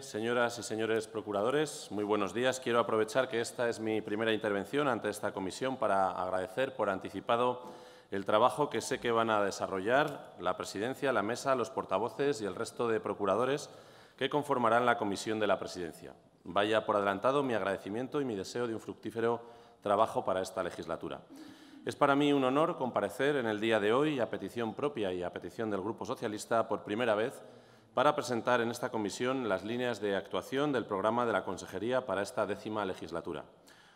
Señoras y señores procuradores, muy buenos días. Quiero aprovechar que esta es mi primera intervención ante esta comisión para agradecer por anticipado el trabajo que sé que van a desarrollar la presidencia, la mesa, los portavoces y el resto de procuradores que conformarán la comisión de la presidencia. Vaya por adelantado mi agradecimiento y mi deseo de un fructífero trabajo para esta legislatura. Es para mí un honor comparecer en el día de hoy, a petición propia y a petición del Grupo Socialista, por primera vez para presentar en esta comisión las líneas de actuación del programa de la Consejería para esta décima legislatura.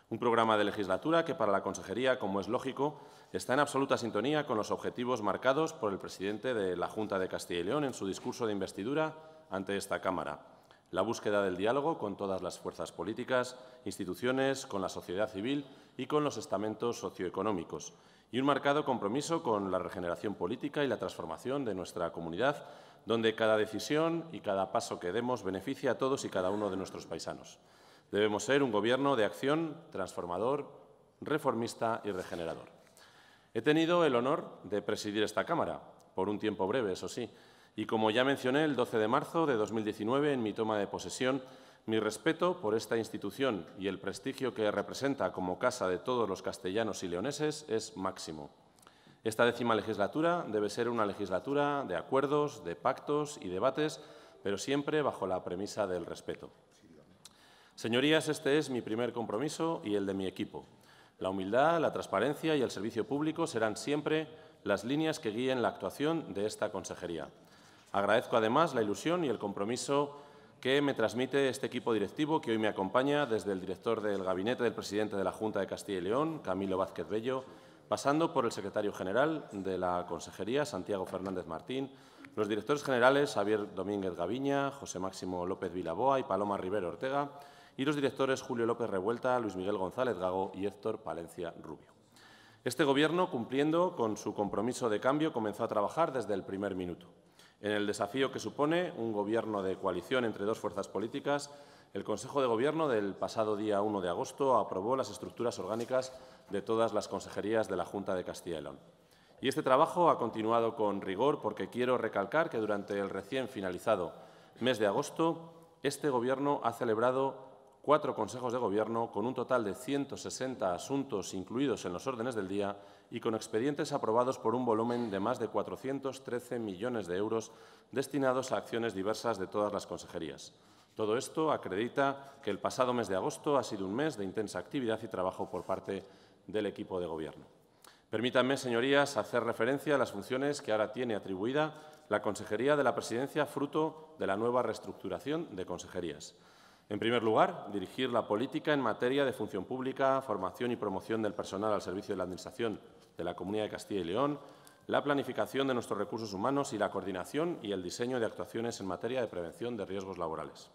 Un programa de legislatura que para la Consejería, como es lógico, está en absoluta sintonía con los objetivos marcados por el presidente de la Junta de Castilla y León en su discurso de investidura ante esta Cámara. La búsqueda del diálogo con todas las fuerzas políticas, instituciones, con la sociedad civil y con los estamentos socioeconómicos. Y un marcado compromiso con la regeneración política y la transformación de nuestra comunidad donde cada decisión y cada paso que demos beneficia a todos y cada uno de nuestros paisanos. Debemos ser un gobierno de acción transformador, reformista y regenerador. He tenido el honor de presidir esta Cámara, por un tiempo breve, eso sí, y como ya mencioné el 12 de marzo de 2019 en mi toma de posesión, mi respeto por esta institución y el prestigio que representa como casa de todos los castellanos y leoneses es máximo. Esta décima legislatura debe ser una legislatura de acuerdos, de pactos y debates, pero siempre bajo la premisa del respeto. Señorías, este es mi primer compromiso y el de mi equipo. La humildad, la transparencia y el servicio público serán siempre las líneas que guíen la actuación de esta consejería. Agradezco además la ilusión y el compromiso que me transmite este equipo directivo que hoy me acompaña desde el director del Gabinete del Presidente de la Junta de Castilla y León, Camilo Vázquez Bello, pasando por el secretario general de la Consejería, Santiago Fernández Martín, los directores generales Javier Domínguez Gaviña, José Máximo López Vilaboa y Paloma Rivero Ortega, y los directores Julio López Revuelta, Luis Miguel González Gago y Héctor Palencia Rubio. Este Gobierno, cumpliendo con su compromiso de cambio, comenzó a trabajar desde el primer minuto. En el desafío que supone un gobierno de coalición entre dos fuerzas políticas, el Consejo de Gobierno del pasado día 1 de agosto aprobó las estructuras orgánicas de todas las consejerías de la Junta de Castilla y León. Y este trabajo ha continuado con rigor porque quiero recalcar que durante el recién finalizado mes de agosto, este Gobierno ha celebrado cuatro consejos de Gobierno con un total de 160 asuntos incluidos en los órdenes del día y con expedientes aprobados por un volumen de más de 413 millones de euros destinados a acciones diversas de todas las consejerías. Todo esto acredita que el pasado mes de agosto ha sido un mes de intensa actividad y trabajo por parte del equipo de Gobierno. Permítanme, señorías, hacer referencia a las funciones que ahora tiene atribuida la Consejería de la Presidencia fruto de la nueva reestructuración de consejerías. En primer lugar, dirigir la política en materia de función pública, formación y promoción del personal al servicio de la Administración de la Comunidad de Castilla y León, la planificación de nuestros recursos humanos y la coordinación y el diseño de actuaciones en materia de prevención de riesgos laborales.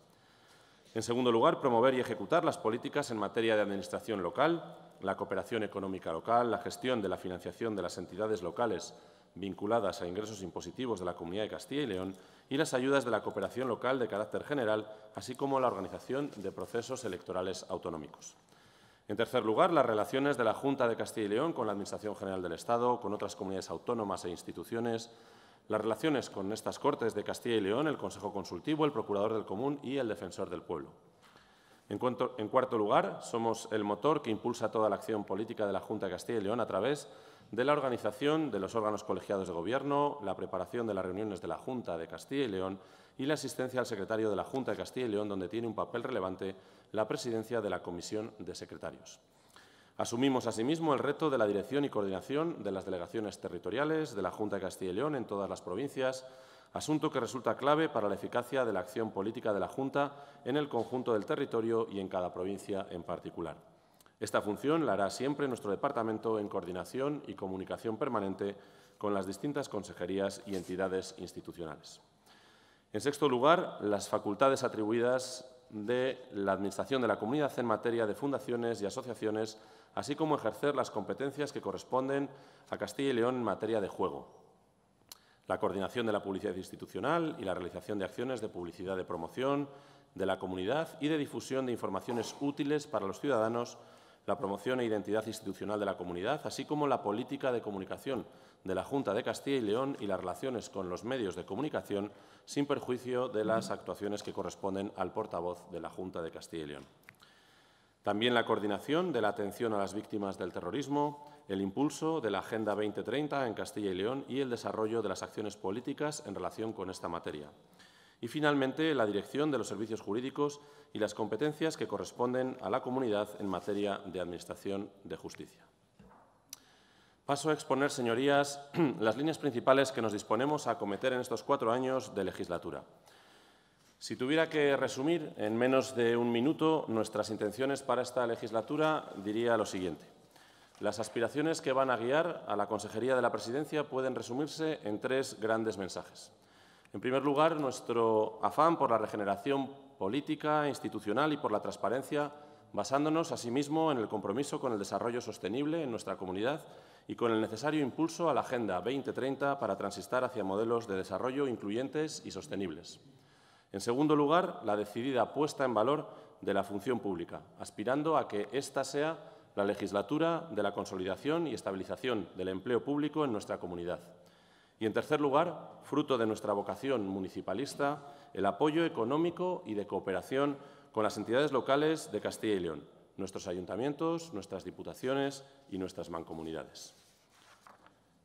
En segundo lugar, promover y ejecutar las políticas en materia de administración local, la cooperación económica local, la gestión de la financiación de las entidades locales vinculadas a ingresos impositivos de la Comunidad de Castilla y León y las ayudas de la cooperación local de carácter general, así como la organización de procesos electorales autonómicos. En tercer lugar, las relaciones de la Junta de Castilla y León con la Administración General del Estado, con otras comunidades autónomas e instituciones, las relaciones con estas Cortes de Castilla y León, el Consejo Consultivo, el Procurador del Común y el Defensor del Pueblo. En, cuarto lugar, somos el motor que impulsa toda la acción política de la Junta de Castilla y León a través de la organización de los órganos colegiados de Gobierno, la preparación de las reuniones de la Junta de Castilla y León y la asistencia al secretario de la Junta de Castilla y León, donde tiene un papel relevante la presidencia de la Comisión de Secretarios. Asumimos asimismo el reto de la dirección y coordinación de las delegaciones territoriales de la Junta de Castilla y León en todas las provincias, asunto que resulta clave para la eficacia de la acción política de la Junta en el conjunto del territorio y en cada provincia en particular. Esta función la hará siempre nuestro departamento en coordinación y comunicación permanente con las distintas consejerías y entidades institucionales. En sexto lugar, las facultades atribuidas de la Administración de la Comunidad en materia de fundaciones y asociaciones, así como ejercer las competencias que corresponden a Castilla y León en materia de juego, la coordinación de la publicidad institucional y la realización de acciones de publicidad de promoción de la comunidad y de difusión de informaciones útiles para los ciudadanos, la promoción e identidad institucional de la comunidad, así como la política de comunicación de la Junta de Castilla y León y las relaciones con los medios de comunicación, sin perjuicio de las actuaciones que corresponden al portavoz de la Junta de Castilla y León. También la coordinación de la atención a las víctimas del terrorismo, el impulso de la Agenda 2030 en Castilla y León y el desarrollo de las acciones políticas en relación con esta materia. Y, finalmente, la dirección de los servicios jurídicos y las competencias que corresponden a la comunidad en materia de Administración de Justicia. Paso a exponer, señorías, las líneas principales que nos disponemos a acometer en estos cuatro años de legislatura. Si tuviera que resumir en menos de un minuto nuestras intenciones para esta legislatura, diría lo siguiente. Las aspiraciones que van a guiar a la Consejería de la Presidencia pueden resumirse en tres grandes mensajes. En primer lugar, nuestro afán por la regeneración política, institucional y por la transparencia, basándonos asimismo en el compromiso con el desarrollo sostenible en nuestra comunidad y con el necesario impulso a la Agenda 2030 para transitar hacia modelos de desarrollo incluyentes y sostenibles. En segundo lugar, la decidida puesta en valor de la función pública, aspirando a que esta sea la legislatura de la consolidación y estabilización del empleo público en nuestra comunidad. Y, en tercer lugar, fruto de nuestra vocación municipalista, el apoyo económico y de cooperación con las entidades locales de Castilla y León, nuestros ayuntamientos, nuestras diputaciones y nuestras mancomunidades.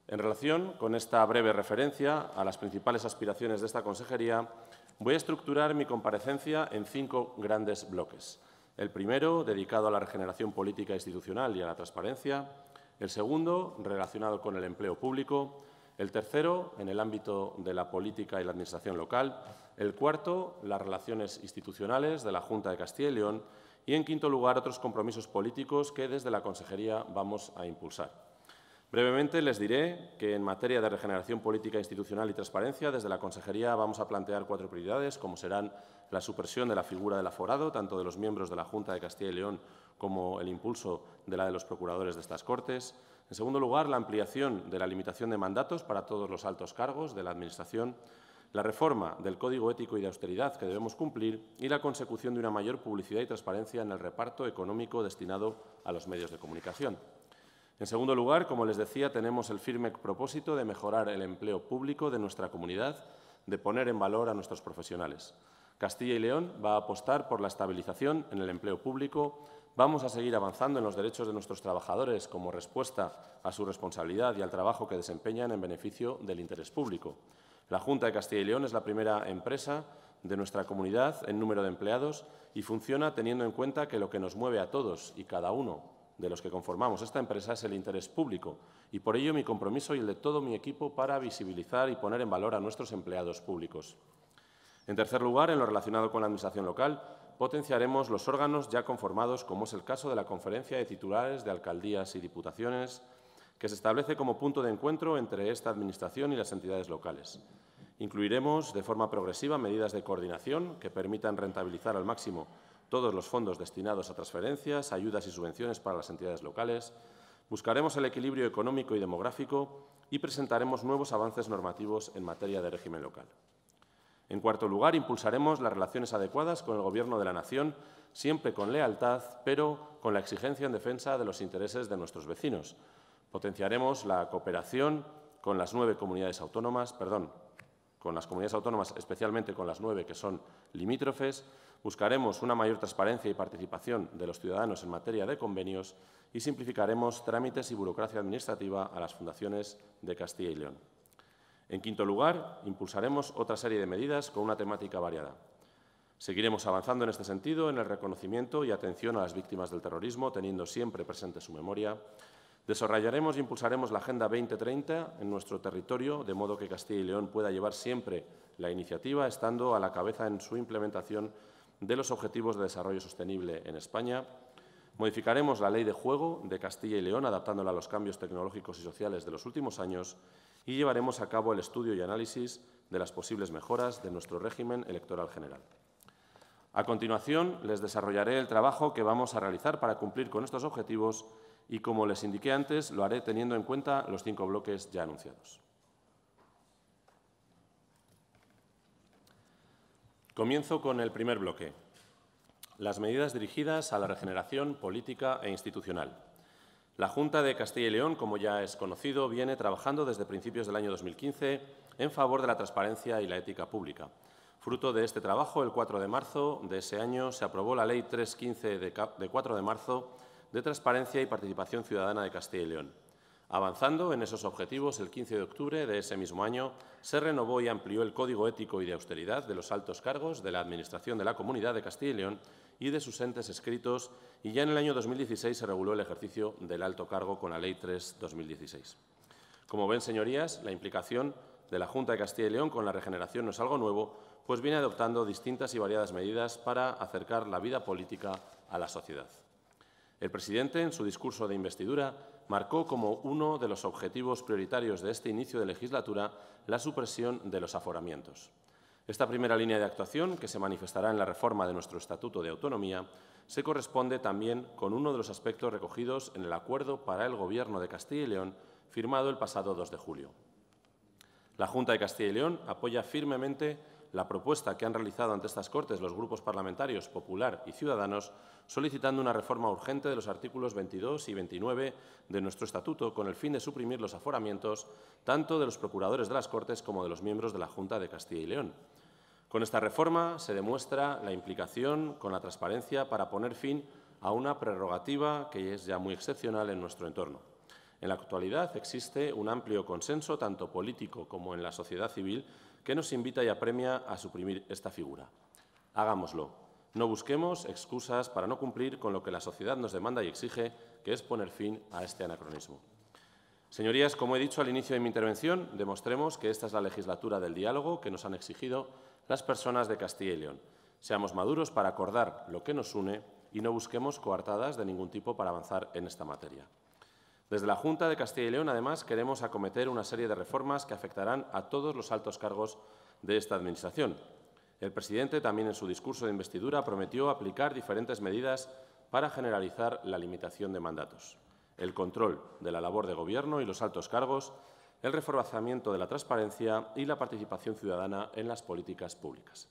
En relación con esta breve referencia a las principales aspiraciones de esta consejería, voy a estructurar mi comparecencia en cinco grandes bloques. El primero, dedicado a la regeneración política institucional y a la transparencia. El segundo, relacionado con el empleo público. El tercero, en el ámbito de la política y la administración local. El cuarto, las relaciones institucionales de la Junta de Castilla y León. Y, en quinto lugar, otros compromisos políticos que desde la Consejería vamos a impulsar. Brevemente les diré que en materia de regeneración política institucional y transparencia, desde la Consejería vamos a plantear cuatro prioridades, como serán la supresión de la figura del aforado, tanto de los miembros de la Junta de Castilla y León como el impulso de la de los procuradores de estas Cortes. En segundo lugar, la ampliación de la limitación de mandatos para todos los altos cargos de la Administración, la reforma del Código Ético y de Austeridad que debemos cumplir y la consecución de una mayor publicidad y transparencia en el reparto económico destinado a los medios de comunicación. En segundo lugar, como les decía, tenemos el firme propósito de mejorar el empleo público de nuestra comunidad, de poner en valor a nuestros profesionales. Castilla y León va a apostar por la estabilización en el empleo público, vamos a seguir avanzando en los derechos de nuestros trabajadores como respuesta a su responsabilidad y al trabajo que desempeñan en beneficio del interés público. La Junta de Castilla y León es la primera empresa de nuestra comunidad en número de empleados y funciona teniendo en cuenta que lo que nos mueve a todos y cada uno de los que conformamos esta empresa es el interés público y por ello mi compromiso y el de todo mi equipo para visibilizar y poner en valor a nuestros empleados públicos. En tercer lugar, en lo relacionado con la Administración local, potenciaremos los órganos ya conformados, como es el caso de la Conferencia de Titulares de Alcaldías y Diputaciones, que se establece como punto de encuentro entre esta Administración y las entidades locales. Incluiremos de forma progresiva medidas de coordinación que permitan rentabilizar al máximo todos los fondos destinados a transferencias, ayudas y subvenciones para las entidades locales, buscaremos el equilibrio económico y demográfico y presentaremos nuevos avances normativos en materia de régimen local. En cuarto lugar, impulsaremos las relaciones adecuadas con el Gobierno de la Nación, siempre con lealtad, pero con la exigencia en defensa de los intereses de nuestros vecinos. Potenciaremos la cooperación con las nueve comunidades autónomas, perdón, con las comunidades autónomas, especialmente con las nueve que son limítrofes. Buscaremos una mayor transparencia y participación de los ciudadanos en materia de convenios y simplificaremos trámites y burocracia administrativa a las fundaciones de Castilla y León. En quinto lugar, impulsaremos otra serie de medidas con una temática variada. Seguiremos avanzando en este sentido en el reconocimiento y atención a las víctimas del terrorismo, teniendo siempre presente su memoria, Desarrollaremos e impulsaremos la Agenda 2030 en nuestro territorio, de modo que Castilla y León pueda llevar siempre la iniciativa, estando a la cabeza en su implementación de los Objetivos de Desarrollo Sostenible en España. Modificaremos la Ley de Juego de Castilla y León, adaptándola a los cambios tecnológicos y sociales de los últimos años, y llevaremos a cabo el estudio y análisis de las posibles mejoras de nuestro régimen electoral general. A continuación, les desarrollaré el trabajo que vamos a realizar para cumplir con estos objetivos y, como les indiqué antes, lo haré teniendo en cuenta los cinco bloques ya anunciados. Comienzo con el primer bloque, las medidas dirigidas a la regeneración política e institucional. La Junta de Castilla y León, como ya es conocido, viene trabajando desde principios del año 2015 en favor de la transparencia y la ética pública. Fruto de este trabajo, el 4 de marzo de ese año se aprobó la Ley 315 de 4 de marzo de Transparencia y Participación Ciudadana de Castilla y León. Avanzando en esos objetivos, el 15 de octubre de ese mismo año se renovó y amplió el Código Ético y de Austeridad de los altos cargos de la Administración de la Comunidad de Castilla y León y de sus entes escritos, y ya en el año 2016 se reguló el ejercicio del alto cargo con la Ley 3-2016. Como ven, señorías, la implicación de la Junta de Castilla y León con la regeneración no es algo nuevo, pues viene adoptando distintas y variadas medidas para acercar la vida política a la sociedad. El presidente, en su discurso de investidura, marcó como uno de los objetivos prioritarios de este inicio de legislatura la supresión de los aforamientos. Esta primera línea de actuación, que se manifestará en la reforma de nuestro Estatuto de Autonomía, se corresponde también con uno de los aspectos recogidos en el Acuerdo para el Gobierno de Castilla y León, firmado el pasado 2 de julio. La Junta de Castilla y León apoya firmemente la propuesta que han realizado ante estas Cortes los grupos parlamentarios Popular y Ciudadanos, solicitando una reforma urgente de los artículos 22 y 29 de nuestro Estatuto con el fin de suprimir los aforamientos tanto de los procuradores de las Cortes como de los miembros de la Junta de Castilla y León. Con esta reforma se demuestra la implicación con la transparencia para poner fin a una prerrogativa que es ya muy excepcional en nuestro entorno. En la actualidad existe un amplio consenso, tanto político como en la sociedad civil, que nos invita y apremia a suprimir esta figura. Hagámoslo. No busquemos excusas para no cumplir con lo que la sociedad nos demanda y exige, que es poner fin a este anacronismo. Señorías, como he dicho al inicio de mi intervención, demostremos que esta es la legislatura del diálogo que nos han exigido las personas de Castilla y León. Seamos maduros para acordar lo que nos une y no busquemos coartadas de ningún tipo para avanzar en esta materia. Desde la Junta de Castilla y León, además, queremos acometer una serie de reformas que afectarán a todos los altos cargos de esta Administración. El presidente también en su discurso de investidura prometió aplicar diferentes medidas para generalizar la limitación de mandatos, el control de la labor de Gobierno y los altos cargos, el reforzamiento de la transparencia y la participación ciudadana en las políticas públicas.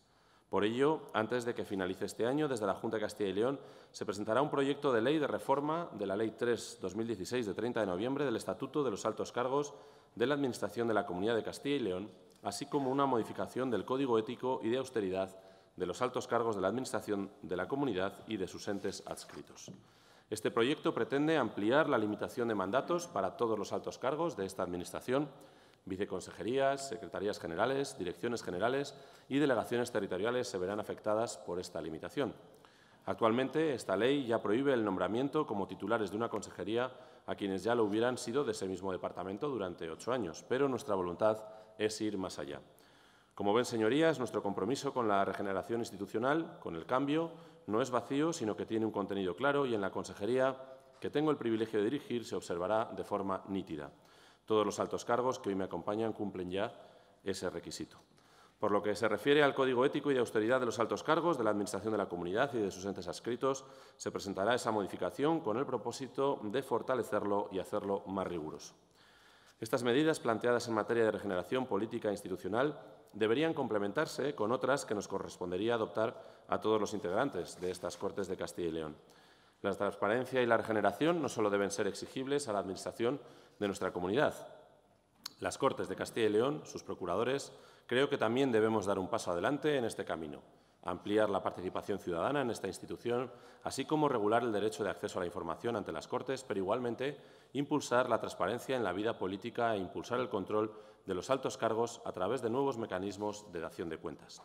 Por ello, antes de que finalice este año, desde la Junta de Castilla y León se presentará un proyecto de ley de reforma de la Ley 3-2016 de 30 de noviembre del Estatuto de los Altos Cargos de la Administración de la Comunidad de Castilla y León, así como una modificación del Código Ético y de Austeridad de los altos cargos de la Administración de la Comunidad y de sus entes adscritos. Este proyecto pretende ampliar la limitación de mandatos para todos los altos cargos de esta Administración, Viceconsejerías, secretarías generales, direcciones generales y delegaciones territoriales se verán afectadas por esta limitación. Actualmente, esta ley ya prohíbe el nombramiento como titulares de una consejería a quienes ya lo hubieran sido de ese mismo departamento durante ocho años, pero nuestra voluntad es ir más allá. Como ven, señorías, nuestro compromiso con la regeneración institucional, con el cambio, no es vacío, sino que tiene un contenido claro y en la consejería que tengo el privilegio de dirigir se observará de forma nítida. Todos los altos cargos que hoy me acompañan cumplen ya ese requisito. Por lo que se refiere al Código Ético y de Austeridad de los altos cargos de la Administración de la Comunidad y de sus entes adscritos, se presentará esa modificación con el propósito de fortalecerlo y hacerlo más riguroso. Estas medidas planteadas en materia de regeneración política e institucional deberían complementarse con otras que nos correspondería adoptar a todos los integrantes de estas Cortes de Castilla y León. La transparencia y la regeneración no solo deben ser exigibles a la Administración, de nuestra comunidad. Las Cortes de Castilla y León, sus procuradores, creo que también debemos dar un paso adelante en este camino, ampliar la participación ciudadana en esta institución, así como regular el derecho de acceso a la información ante las Cortes, pero igualmente impulsar la transparencia en la vida política e impulsar el control de los altos cargos a través de nuevos mecanismos de dación de cuentas.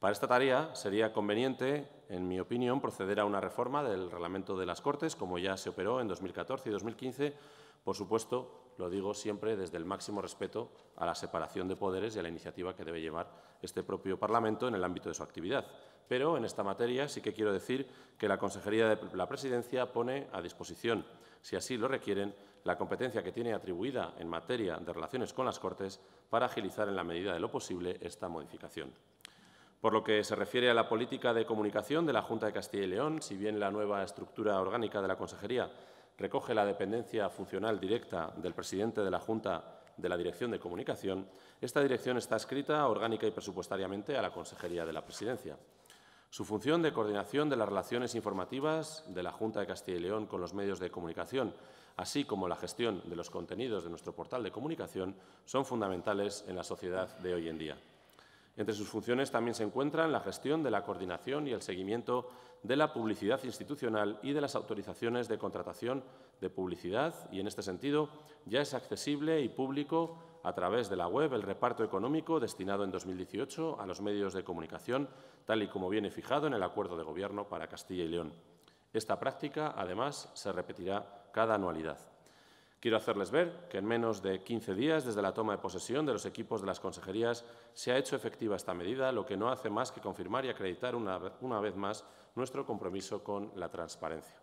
Para esta tarea sería conveniente, en mi opinión, proceder a una reforma del reglamento de las Cortes, como ya se operó en 2014 y 2015, por supuesto, lo digo siempre desde el máximo respeto a la separación de poderes y a la iniciativa que debe llevar este propio Parlamento en el ámbito de su actividad. Pero en esta materia sí que quiero decir que la Consejería de la Presidencia pone a disposición, si así lo requieren, la competencia que tiene atribuida en materia de relaciones con las Cortes para agilizar en la medida de lo posible esta modificación. Por lo que se refiere a la política de comunicación de la Junta de Castilla y León, si bien la nueva estructura orgánica de la Consejería recoge la dependencia funcional directa del presidente de la Junta de la Dirección de Comunicación, esta dirección está escrita orgánica y presupuestariamente a la Consejería de la Presidencia. Su función de coordinación de las relaciones informativas de la Junta de Castilla y León con los medios de comunicación, así como la gestión de los contenidos de nuestro portal de comunicación, son fundamentales en la sociedad de hoy en día. Entre sus funciones también se encuentran la gestión de la coordinación y el seguimiento de la publicidad institucional y de las autorizaciones de contratación de publicidad y, en este sentido, ya es accesible y público a través de la web el reparto económico destinado en 2018 a los medios de comunicación, tal y como viene fijado en el Acuerdo de Gobierno para Castilla y León. Esta práctica, además, se repetirá cada anualidad. Quiero hacerles ver que en menos de 15 días desde la toma de posesión de los equipos de las consejerías se ha hecho efectiva esta medida, lo que no hace más que confirmar y acreditar una, vez más nuestro compromiso con la transparencia.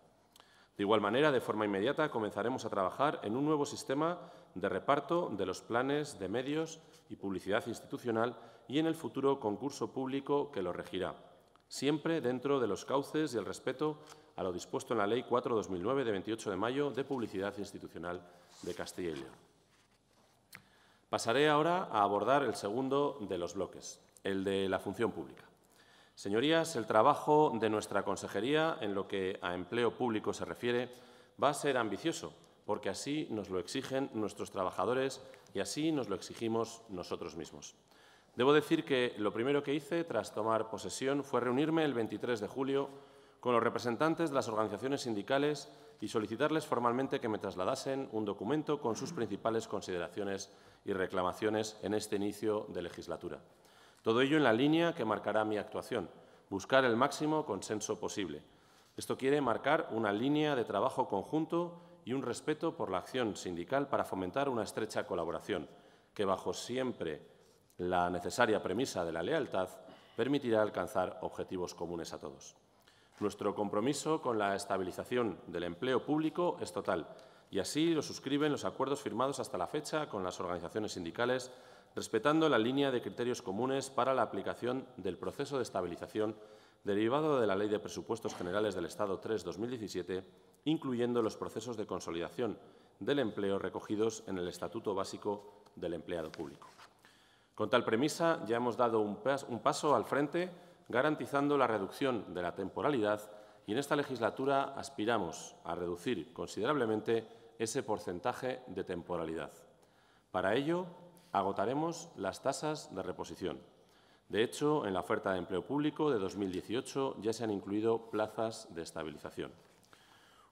De igual manera, de forma inmediata, comenzaremos a trabajar en un nuevo sistema de reparto de los planes de medios y publicidad institucional y en el futuro concurso público que lo regirá, siempre dentro de los cauces y el respeto a lo dispuesto en la Ley 4 de 28 de mayo de Publicidad Institucional de Castilla y León. Pasaré ahora a abordar el segundo de los bloques, el de la función pública. Señorías, el trabajo de nuestra consejería en lo que a empleo público se refiere va a ser ambicioso, porque así nos lo exigen nuestros trabajadores y así nos lo exigimos nosotros mismos. Debo decir que lo primero que hice tras tomar posesión fue reunirme el 23 de julio con los representantes de las organizaciones sindicales y solicitarles formalmente que me trasladasen un documento con sus principales consideraciones y reclamaciones en este inicio de legislatura. Todo ello en la línea que marcará mi actuación, buscar el máximo consenso posible. Esto quiere marcar una línea de trabajo conjunto y un respeto por la acción sindical para fomentar una estrecha colaboración que, bajo siempre la necesaria premisa de la lealtad, permitirá alcanzar objetivos comunes a todos. Nuestro compromiso con la estabilización del empleo público es total y así lo suscriben los acuerdos firmados hasta la fecha con las organizaciones sindicales, respetando la línea de criterios comunes para la aplicación del proceso de estabilización derivado de la Ley de Presupuestos Generales del Estado 3-2017, incluyendo los procesos de consolidación del empleo recogidos en el Estatuto Básico del Empleado Público. Con tal premisa, ya hemos dado un, un paso al frente garantizando la reducción de la temporalidad y en esta legislatura aspiramos a reducir considerablemente ese porcentaje de temporalidad. Para ello, agotaremos las tasas de reposición. De hecho, en la oferta de empleo público de 2018 ya se han incluido plazas de estabilización.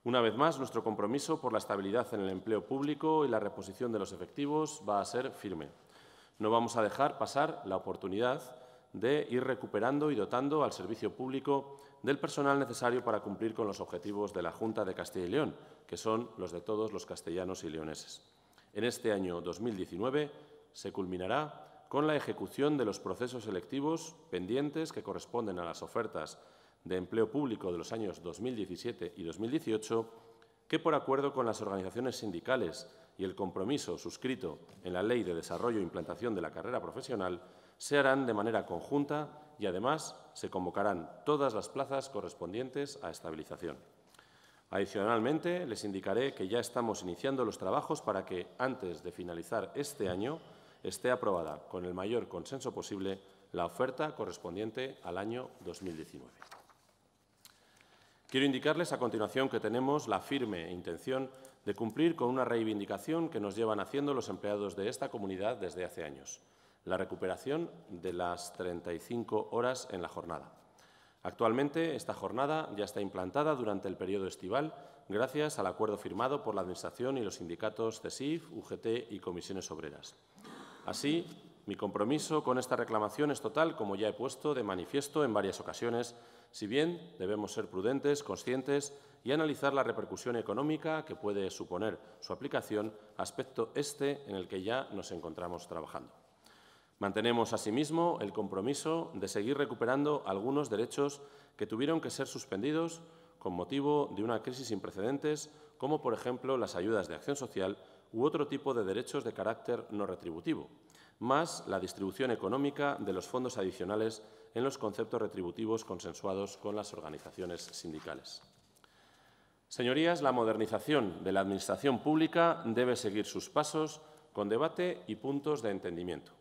Una vez más, nuestro compromiso por la estabilidad en el empleo público y la reposición de los efectivos va a ser firme. No vamos a dejar pasar la oportunidad de ir recuperando y dotando al servicio público del personal necesario para cumplir con los objetivos de la Junta de Castilla y León, que son los de todos los castellanos y leoneses. En este año 2019 se culminará con la ejecución de los procesos selectivos pendientes que corresponden a las ofertas de empleo público de los años 2017 y 2018, que por acuerdo con las organizaciones sindicales y el compromiso suscrito en la Ley de Desarrollo e Implantación de la Carrera Profesional, se harán de manera conjunta y, además, se convocarán todas las plazas correspondientes a estabilización. Adicionalmente, les indicaré que ya estamos iniciando los trabajos para que, antes de finalizar este año, esté aprobada con el mayor consenso posible la oferta correspondiente al año 2019. Quiero indicarles a continuación que tenemos la firme intención de cumplir con una reivindicación que nos llevan haciendo los empleados de esta comunidad desde hace años la recuperación de las 35 horas en la jornada. Actualmente, esta jornada ya está implantada durante el periodo estival gracias al acuerdo firmado por la Administración y los sindicatos CESIF, UGT y comisiones obreras. Así, mi compromiso con esta reclamación es total, como ya he puesto de manifiesto en varias ocasiones, si bien debemos ser prudentes, conscientes y analizar la repercusión económica que puede suponer su aplicación, aspecto este en el que ya nos encontramos trabajando. Mantenemos asimismo el compromiso de seguir recuperando algunos derechos que tuvieron que ser suspendidos con motivo de una crisis sin precedentes, como por ejemplo las ayudas de acción social u otro tipo de derechos de carácter no retributivo, más la distribución económica de los fondos adicionales en los conceptos retributivos consensuados con las organizaciones sindicales. Señorías, la modernización de la Administración pública debe seguir sus pasos con debate y puntos de entendimiento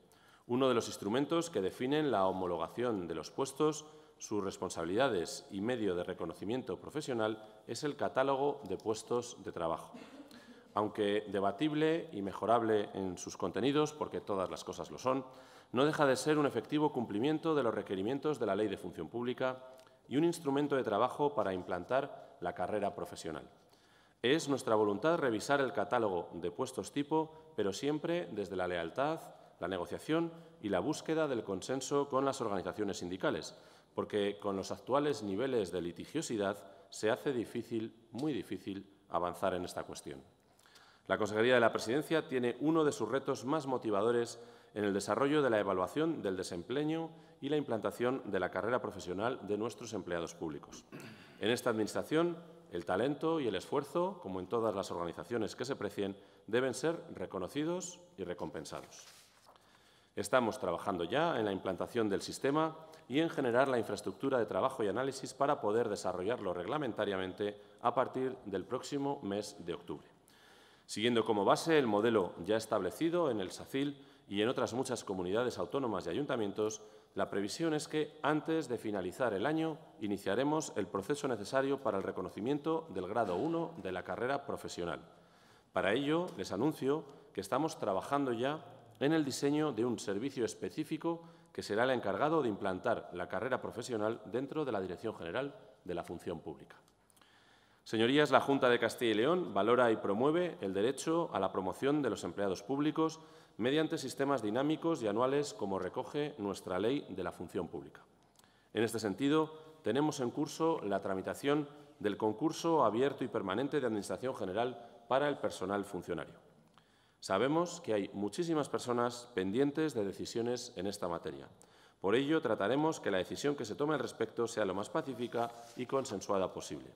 uno de los instrumentos que definen la homologación de los puestos, sus responsabilidades y medio de reconocimiento profesional es el catálogo de puestos de trabajo. Aunque debatible y mejorable en sus contenidos, porque todas las cosas lo son, no deja de ser un efectivo cumplimiento de los requerimientos de la Ley de Función Pública y un instrumento de trabajo para implantar la carrera profesional. Es nuestra voluntad revisar el catálogo de puestos tipo, pero siempre desde la lealtad, la negociación y la búsqueda del consenso con las organizaciones sindicales, porque con los actuales niveles de litigiosidad se hace difícil, muy difícil, avanzar en esta cuestión. La Consejería de la Presidencia tiene uno de sus retos más motivadores en el desarrollo de la evaluación del desempeño y la implantación de la carrera profesional de nuestros empleados públicos. En esta Administración, el talento y el esfuerzo, como en todas las organizaciones que se precien, deben ser reconocidos y recompensados. Estamos trabajando ya en la implantación del sistema y en generar la infraestructura de trabajo y análisis para poder desarrollarlo reglamentariamente a partir del próximo mes de octubre. Siguiendo como base el modelo ya establecido en el SACIL y en otras muchas comunidades autónomas y ayuntamientos, la previsión es que antes de finalizar el año iniciaremos el proceso necesario para el reconocimiento del grado 1 de la carrera profesional. Para ello, les anuncio que estamos trabajando ya en el diseño de un servicio específico que será el encargado de implantar la carrera profesional dentro de la Dirección General de la Función Pública. Señorías, la Junta de Castilla y León valora y promueve el derecho a la promoción de los empleados públicos mediante sistemas dinámicos y anuales como recoge nuestra Ley de la Función Pública. En este sentido, tenemos en curso la tramitación del concurso abierto y permanente de Administración General para el personal funcionario. Sabemos que hay muchísimas personas pendientes de decisiones en esta materia. Por ello, trataremos que la decisión que se tome al respecto sea lo más pacífica y consensuada posible.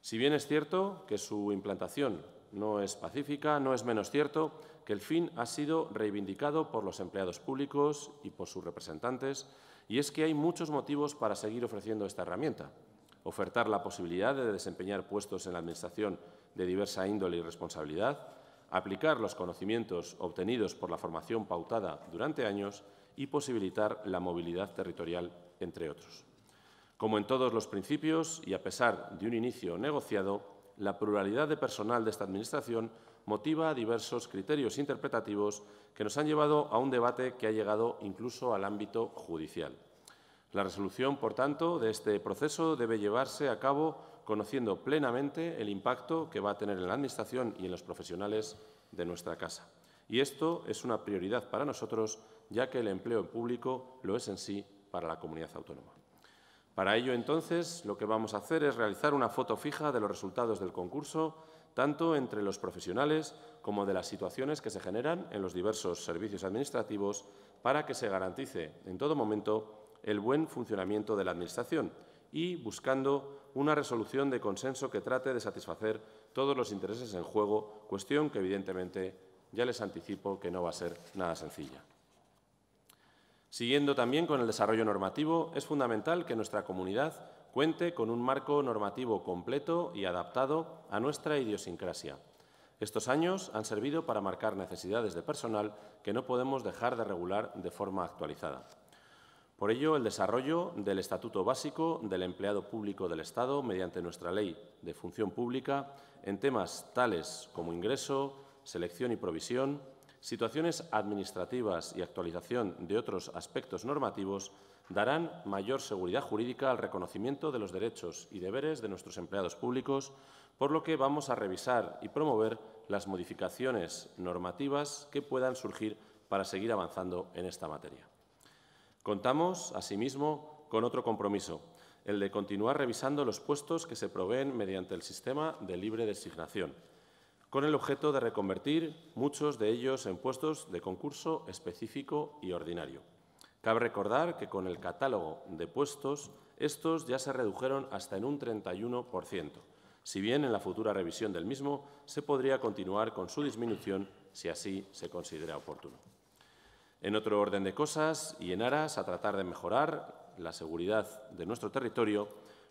Si bien es cierto que su implantación no es pacífica, no es menos cierto que el fin ha sido reivindicado por los empleados públicos y por sus representantes, y es que hay muchos motivos para seguir ofreciendo esta herramienta. Ofertar la posibilidad de desempeñar puestos en la Administración de diversa índole y responsabilidad, aplicar los conocimientos obtenidos por la formación pautada durante años y posibilitar la movilidad territorial, entre otros. Como en todos los principios y a pesar de un inicio negociado, la pluralidad de personal de esta Administración motiva diversos criterios interpretativos que nos han llevado a un debate que ha llegado incluso al ámbito judicial. La resolución, por tanto, de este proceso debe llevarse a cabo conociendo plenamente el impacto que va a tener en la Administración y en los profesionales de nuestra casa. Y esto es una prioridad para nosotros, ya que el empleo público lo es en sí para la comunidad autónoma. Para ello, entonces, lo que vamos a hacer es realizar una foto fija de los resultados del concurso, tanto entre los profesionales como de las situaciones que se generan en los diversos servicios administrativos, para que se garantice en todo momento el buen funcionamiento de la Administración y buscando una resolución de consenso que trate de satisfacer todos los intereses en juego, cuestión que evidentemente ya les anticipo que no va a ser nada sencilla. Siguiendo también con el desarrollo normativo, es fundamental que nuestra comunidad cuente con un marco normativo completo y adaptado a nuestra idiosincrasia. Estos años han servido para marcar necesidades de personal que no podemos dejar de regular de forma actualizada. Por ello, el desarrollo del Estatuto Básico del Empleado Público del Estado mediante nuestra Ley de Función Pública en temas tales como ingreso, selección y provisión, situaciones administrativas y actualización de otros aspectos normativos darán mayor seguridad jurídica al reconocimiento de los derechos y deberes de nuestros empleados públicos, por lo que vamos a revisar y promover las modificaciones normativas que puedan surgir para seguir avanzando en esta materia. Contamos, asimismo, con otro compromiso, el de continuar revisando los puestos que se proveen mediante el sistema de libre designación, con el objeto de reconvertir muchos de ellos en puestos de concurso específico y ordinario. Cabe recordar que con el catálogo de puestos, estos ya se redujeron hasta en un 31%, si bien en la futura revisión del mismo se podría continuar con su disminución si así se considera oportuno. En otro orden de cosas y en aras a tratar de mejorar la seguridad de nuestro territorio,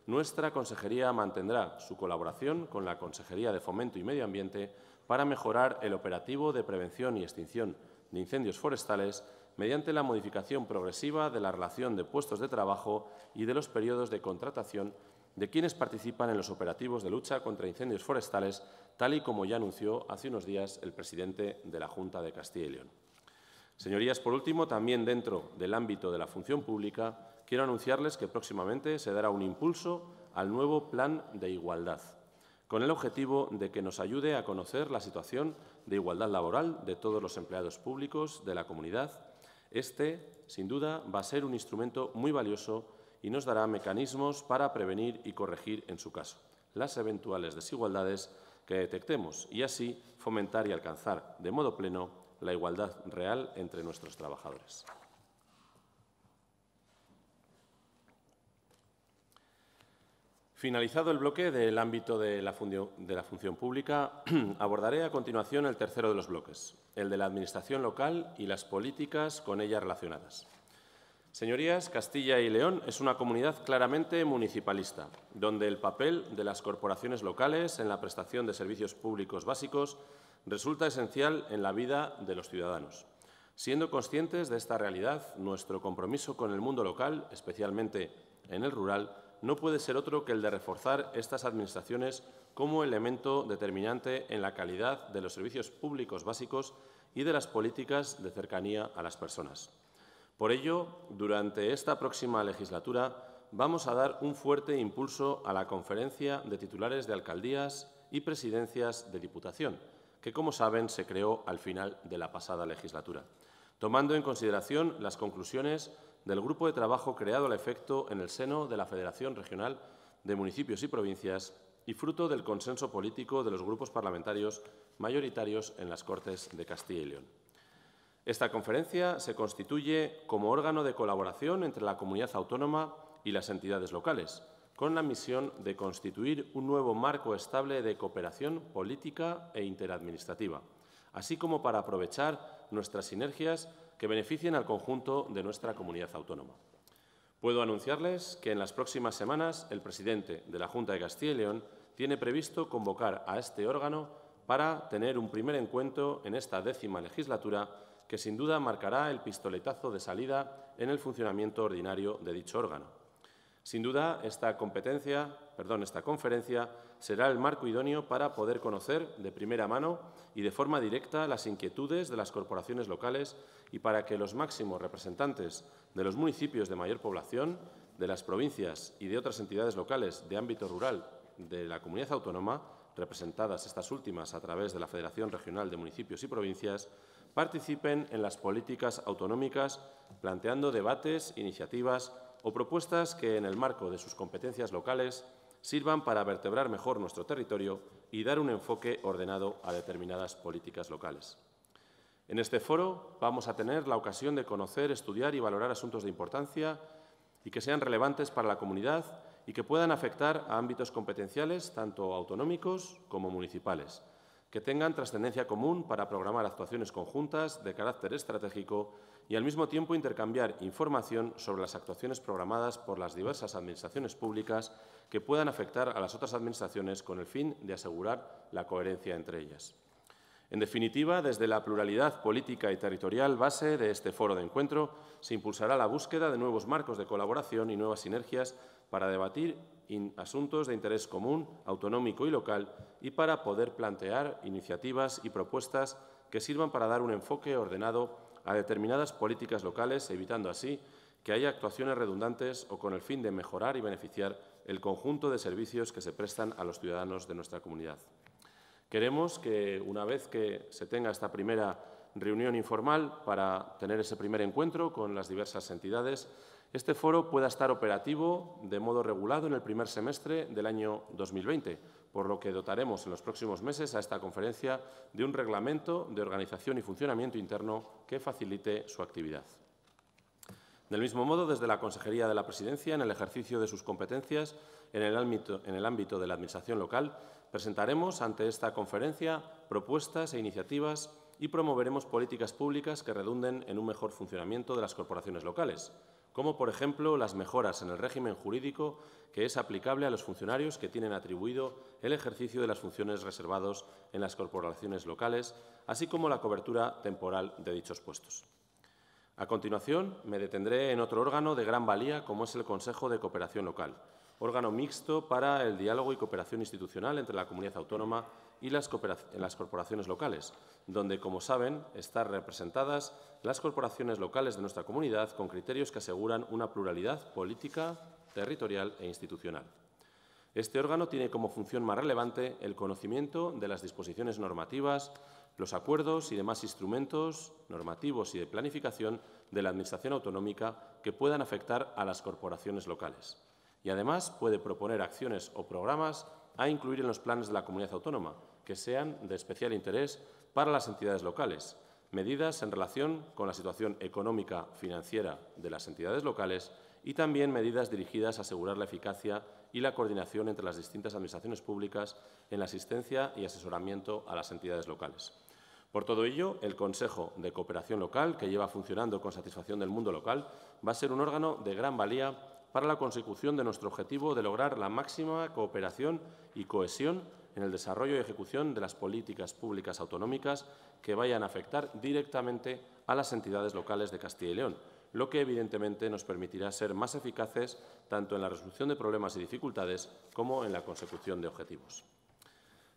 nuestra Consejería mantendrá su colaboración con la Consejería de Fomento y Medio Ambiente para mejorar el operativo de prevención y extinción de incendios forestales mediante la modificación progresiva de la relación de puestos de trabajo y de los periodos de contratación de quienes participan en los operativos de lucha contra incendios forestales, tal y como ya anunció hace unos días el presidente de la Junta de Castilla y León. Señorías, por último, también dentro del ámbito de la función pública, quiero anunciarles que próximamente se dará un impulso al nuevo Plan de Igualdad, con el objetivo de que nos ayude a conocer la situación de igualdad laboral de todos los empleados públicos de la comunidad. Este, sin duda, va a ser un instrumento muy valioso y nos dará mecanismos para prevenir y corregir, en su caso, las eventuales desigualdades que detectemos y así fomentar y alcanzar de modo pleno la igualdad real entre nuestros trabajadores. Finalizado el bloque del ámbito de la, función pública, abordaré a continuación el tercero de los bloques, el de la Administración local y las políticas con ella relacionadas. Señorías, Castilla y León es una comunidad claramente municipalista, donde el papel de las corporaciones locales en la prestación de servicios públicos básicos resulta esencial en la vida de los ciudadanos. Siendo conscientes de esta realidad, nuestro compromiso con el mundo local, especialmente en el rural, no puede ser otro que el de reforzar estas administraciones como elemento determinante en la calidad de los servicios públicos básicos y de las políticas de cercanía a las personas. Por ello, durante esta próxima legislatura vamos a dar un fuerte impulso a la conferencia de titulares de alcaldías y presidencias de diputación, que, como saben, se creó al final de la pasada legislatura, tomando en consideración las conclusiones del grupo de trabajo creado al efecto en el seno de la Federación Regional de Municipios y Provincias y fruto del consenso político de los grupos parlamentarios mayoritarios en las Cortes de Castilla y León. Esta conferencia se constituye como órgano de colaboración entre la comunidad autónoma y las entidades locales, con la misión de constituir un nuevo marco estable de cooperación política e interadministrativa, así como para aprovechar nuestras sinergias que beneficien al conjunto de nuestra comunidad autónoma. Puedo anunciarles que en las próximas semanas el presidente de la Junta de Castilla y León tiene previsto convocar a este órgano para tener un primer encuentro en esta décima legislatura que sin duda marcará el pistoletazo de salida en el funcionamiento ordinario de dicho órgano sin duda, esta competencia, perdón, esta conferencia será el marco idóneo para poder conocer de primera mano y de forma directa las inquietudes de las corporaciones locales y para que los máximos representantes de los municipios de mayor población, de las provincias y de otras entidades locales de ámbito rural de la comunidad autónoma, representadas estas últimas a través de la Federación Regional de Municipios y Provincias, participen en las políticas autonómicas planteando debates, iniciativas o propuestas que, en el marco de sus competencias locales, sirvan para vertebrar mejor nuestro territorio y dar un enfoque ordenado a determinadas políticas locales. En este foro vamos a tener la ocasión de conocer, estudiar y valorar asuntos de importancia y que sean relevantes para la comunidad y que puedan afectar a ámbitos competenciales tanto autonómicos como municipales, que tengan trascendencia común para programar actuaciones conjuntas de carácter estratégico y al mismo tiempo intercambiar información sobre las actuaciones programadas por las diversas administraciones públicas que puedan afectar a las otras administraciones con el fin de asegurar la coherencia entre ellas. En definitiva, desde la pluralidad política y territorial base de este foro de encuentro, se impulsará la búsqueda de nuevos marcos de colaboración y nuevas sinergias para debatir asuntos de interés común, autonómico y local y para poder plantear iniciativas y propuestas que sirvan para dar un enfoque ordenado a determinadas políticas locales, evitando así que haya actuaciones redundantes o con el fin de mejorar y beneficiar el conjunto de servicios que se prestan a los ciudadanos de nuestra comunidad. Queremos que, una vez que se tenga esta primera reunión informal para tener ese primer encuentro con las diversas entidades, este foro pueda estar operativo de modo regulado en el primer semestre del año 2020, por lo que dotaremos en los próximos meses a esta conferencia de un reglamento de organización y funcionamiento interno que facilite su actividad. Del mismo modo, desde la Consejería de la Presidencia, en el ejercicio de sus competencias en el ámbito, de la Administración local, presentaremos ante esta conferencia propuestas e iniciativas y promoveremos políticas públicas que redunden en un mejor funcionamiento de las corporaciones locales, como por ejemplo las mejoras en el régimen jurídico que es aplicable a los funcionarios que tienen atribuido el ejercicio de las funciones reservados en las corporaciones locales, así como la cobertura temporal de dichos puestos. A continuación, me detendré en otro órgano de gran valía, como es el Consejo de Cooperación Local, órgano mixto para el diálogo y cooperación institucional entre la comunidad autónoma y las, las corporaciones locales, donde, como saben, están representadas las corporaciones locales de nuestra comunidad con criterios que aseguran una pluralidad política, territorial e institucional. Este órgano tiene como función más relevante el conocimiento de las disposiciones normativas, los acuerdos y demás instrumentos normativos y de planificación de la Administración autonómica que puedan afectar a las corporaciones locales. Y además puede proponer acciones o programas a incluir en los planes de la comunidad autónoma, que sean de especial interés para las entidades locales, medidas en relación con la situación económica financiera de las entidades locales y también medidas dirigidas a asegurar la eficacia y la coordinación entre las distintas administraciones públicas en la asistencia y asesoramiento a las entidades locales. Por todo ello, el Consejo de Cooperación Local, que lleva funcionando con satisfacción del mundo local, va a ser un órgano de gran valía para la consecución de nuestro objetivo de lograr la máxima cooperación y cohesión en el desarrollo y ejecución de las políticas públicas autonómicas que vayan a afectar directamente a las entidades locales de Castilla y León, lo que evidentemente nos permitirá ser más eficaces tanto en la resolución de problemas y dificultades como en la consecución de objetivos.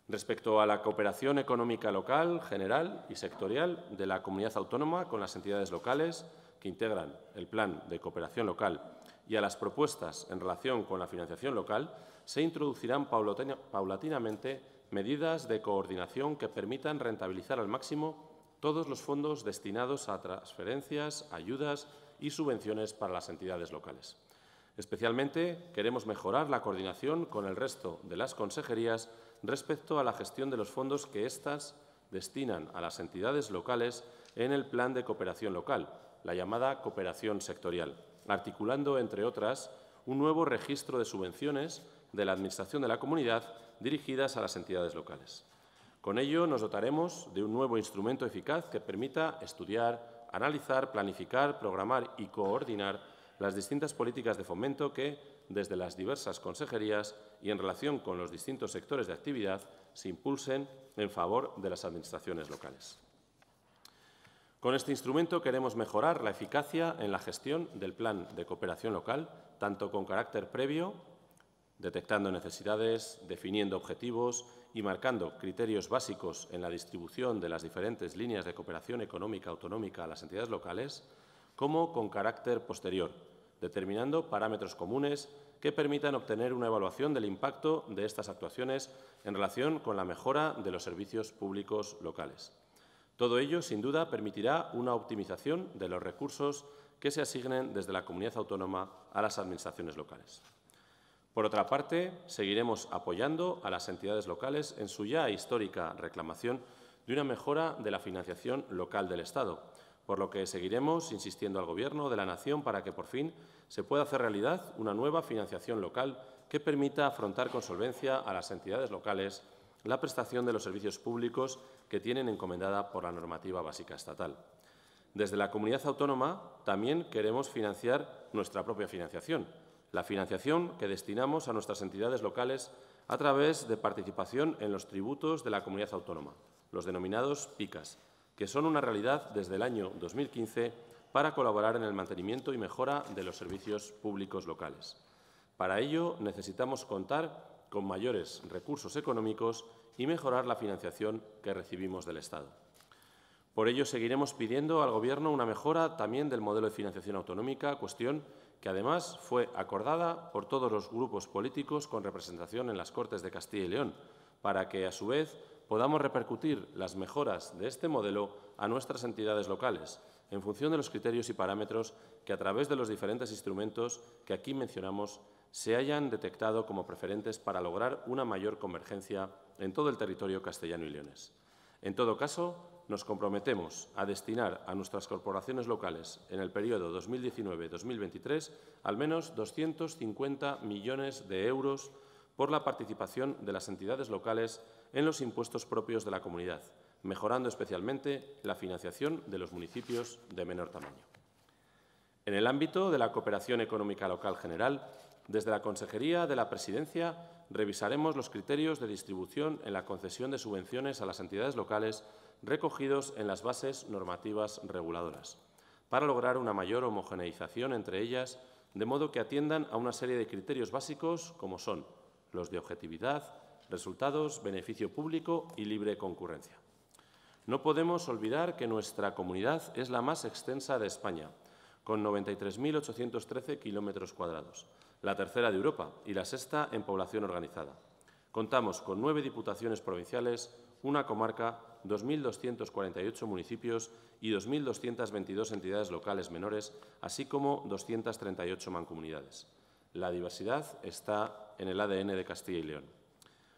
Respecto a la cooperación económica local, general y sectorial de la comunidad autónoma con las entidades locales que integran el Plan de Cooperación Local y a las propuestas en relación con la financiación local, se introducirán paulatinamente medidas de coordinación que permitan rentabilizar al máximo todos los fondos destinados a transferencias, ayudas y subvenciones para las entidades locales. Especialmente queremos mejorar la coordinación con el resto de las consejerías respecto a la gestión de los fondos que éstas destinan a las entidades locales en el Plan de Cooperación Local, la llamada cooperación sectorial, articulando, entre otras, un nuevo registro de subvenciones de la Administración de la Comunidad dirigidas a las entidades locales. Con ello nos dotaremos de un nuevo instrumento eficaz que permita estudiar, analizar, planificar, programar y coordinar las distintas políticas de fomento que, desde las diversas consejerías y en relación con los distintos sectores de actividad, se impulsen en favor de las administraciones locales. Con este instrumento queremos mejorar la eficacia en la gestión del plan de cooperación local, tanto con carácter previo detectando necesidades, definiendo objetivos y marcando criterios básicos en la distribución de las diferentes líneas de cooperación económica autonómica a las entidades locales, como con carácter posterior, determinando parámetros comunes que permitan obtener una evaluación del impacto de estas actuaciones en relación con la mejora de los servicios públicos locales. Todo ello, sin duda, permitirá una optimización de los recursos que se asignen desde la comunidad autónoma a las administraciones locales. Por otra parte, seguiremos apoyando a las entidades locales en su ya histórica reclamación de una mejora de la financiación local del Estado, por lo que seguiremos insistiendo al Gobierno de la Nación para que por fin se pueda hacer realidad una nueva financiación local que permita afrontar con solvencia a las entidades locales la prestación de los servicios públicos que tienen encomendada por la normativa básica estatal. Desde la comunidad autónoma también queremos financiar nuestra propia financiación, la financiación que destinamos a nuestras entidades locales a través de participación en los tributos de la comunidad autónoma, los denominados PICAS, que son una realidad desde el año 2015 para colaborar en el mantenimiento y mejora de los servicios públicos locales. Para ello, necesitamos contar con mayores recursos económicos y mejorar la financiación que recibimos del Estado. Por ello, seguiremos pidiendo al Gobierno una mejora también del modelo de financiación autonómica, cuestión que además fue acordada por todos los grupos políticos con representación en las Cortes de Castilla y León, para que, a su vez, podamos repercutir las mejoras de este modelo a nuestras entidades locales, en función de los criterios y parámetros que, a través de los diferentes instrumentos que aquí mencionamos, se hayan detectado como preferentes para lograr una mayor convergencia en todo el territorio castellano y leones. En todo caso, nos comprometemos a destinar a nuestras corporaciones locales en el periodo 2019-2023 al menos 250 millones de euros por la participación de las entidades locales en los impuestos propios de la comunidad, mejorando especialmente la financiación de los municipios de menor tamaño. En el ámbito de la cooperación económica local general, desde la Consejería de la Presidencia revisaremos los criterios de distribución en la concesión de subvenciones a las entidades locales recogidos en las bases normativas reguladoras, para lograr una mayor homogeneización entre ellas, de modo que atiendan a una serie de criterios básicos como son los de objetividad, resultados, beneficio público y libre concurrencia. No podemos olvidar que nuestra comunidad es la más extensa de España, con 93.813 kilómetros cuadrados, la tercera de Europa y la sexta en población organizada. Contamos con nueve diputaciones provinciales, una comarca 2.248 municipios y 2.222 entidades locales menores, así como 238 mancomunidades. La diversidad está en el ADN de Castilla y León.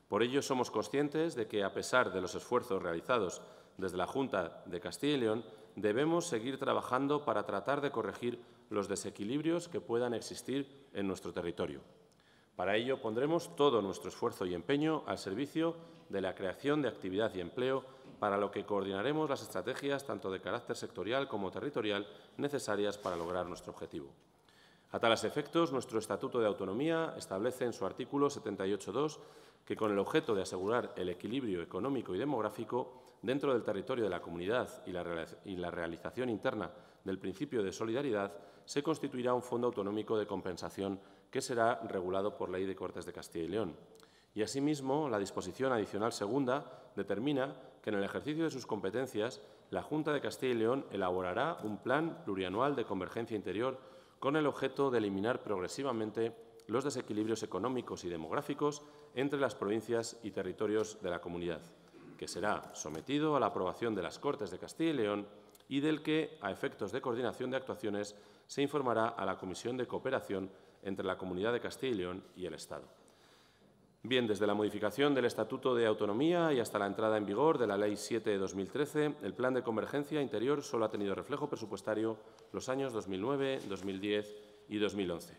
Por ello, somos conscientes de que, a pesar de los esfuerzos realizados desde la Junta de Castilla y León, debemos seguir trabajando para tratar de corregir los desequilibrios que puedan existir en nuestro territorio. Para ello, pondremos todo nuestro esfuerzo y empeño al servicio de la creación de actividad y empleo, para lo que coordinaremos las estrategias tanto de carácter sectorial como territorial necesarias para lograr nuestro objetivo. A tales efectos, nuestro Estatuto de Autonomía establece en su artículo 78.2 que con el objeto de asegurar el equilibrio económico y demográfico dentro del territorio de la comunidad y la, y la realización interna del principio de solidaridad, se constituirá un fondo autonómico de compensación que será regulado por Ley de Cortes de Castilla y León. Y asimismo, la disposición adicional segunda determina que en el ejercicio de sus competencias, la Junta de Castilla y León elaborará un plan plurianual de convergencia interior con el objeto de eliminar progresivamente los desequilibrios económicos y demográficos entre las provincias y territorios de la comunidad, que será sometido a la aprobación de las Cortes de Castilla y León y del que, a efectos de coordinación de actuaciones, se informará a la Comisión de Cooperación entre la Comunidad de Castilla y León y el Estado. Bien, desde la modificación del Estatuto de Autonomía y hasta la entrada en vigor de la Ley 7 de 2013, el Plan de Convergencia Interior solo ha tenido reflejo presupuestario los años 2009, 2010 y 2011.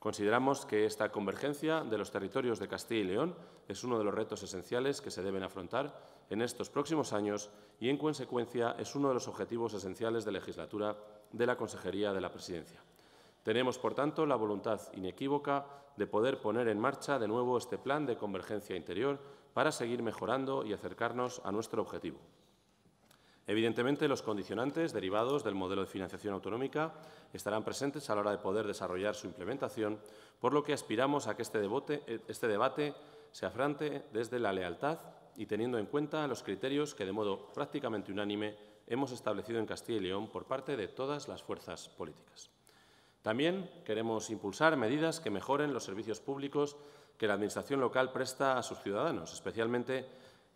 Consideramos que esta convergencia de los territorios de Castilla y León es uno de los retos esenciales que se deben afrontar en estos próximos años y, en consecuencia, es uno de los objetivos esenciales de legislatura de la Consejería de la Presidencia. Tenemos, por tanto, la voluntad inequívoca de poder poner en marcha de nuevo este plan de convergencia interior para seguir mejorando y acercarnos a nuestro objetivo. Evidentemente, los condicionantes derivados del modelo de financiación autonómica estarán presentes a la hora de poder desarrollar su implementación, por lo que aspiramos a que este, eh, este debate se afrante desde la lealtad y teniendo en cuenta los criterios que, de modo prácticamente unánime, hemos establecido en Castilla y León por parte de todas las fuerzas políticas. También queremos impulsar medidas que mejoren los servicios públicos que la Administración local presta a sus ciudadanos, especialmente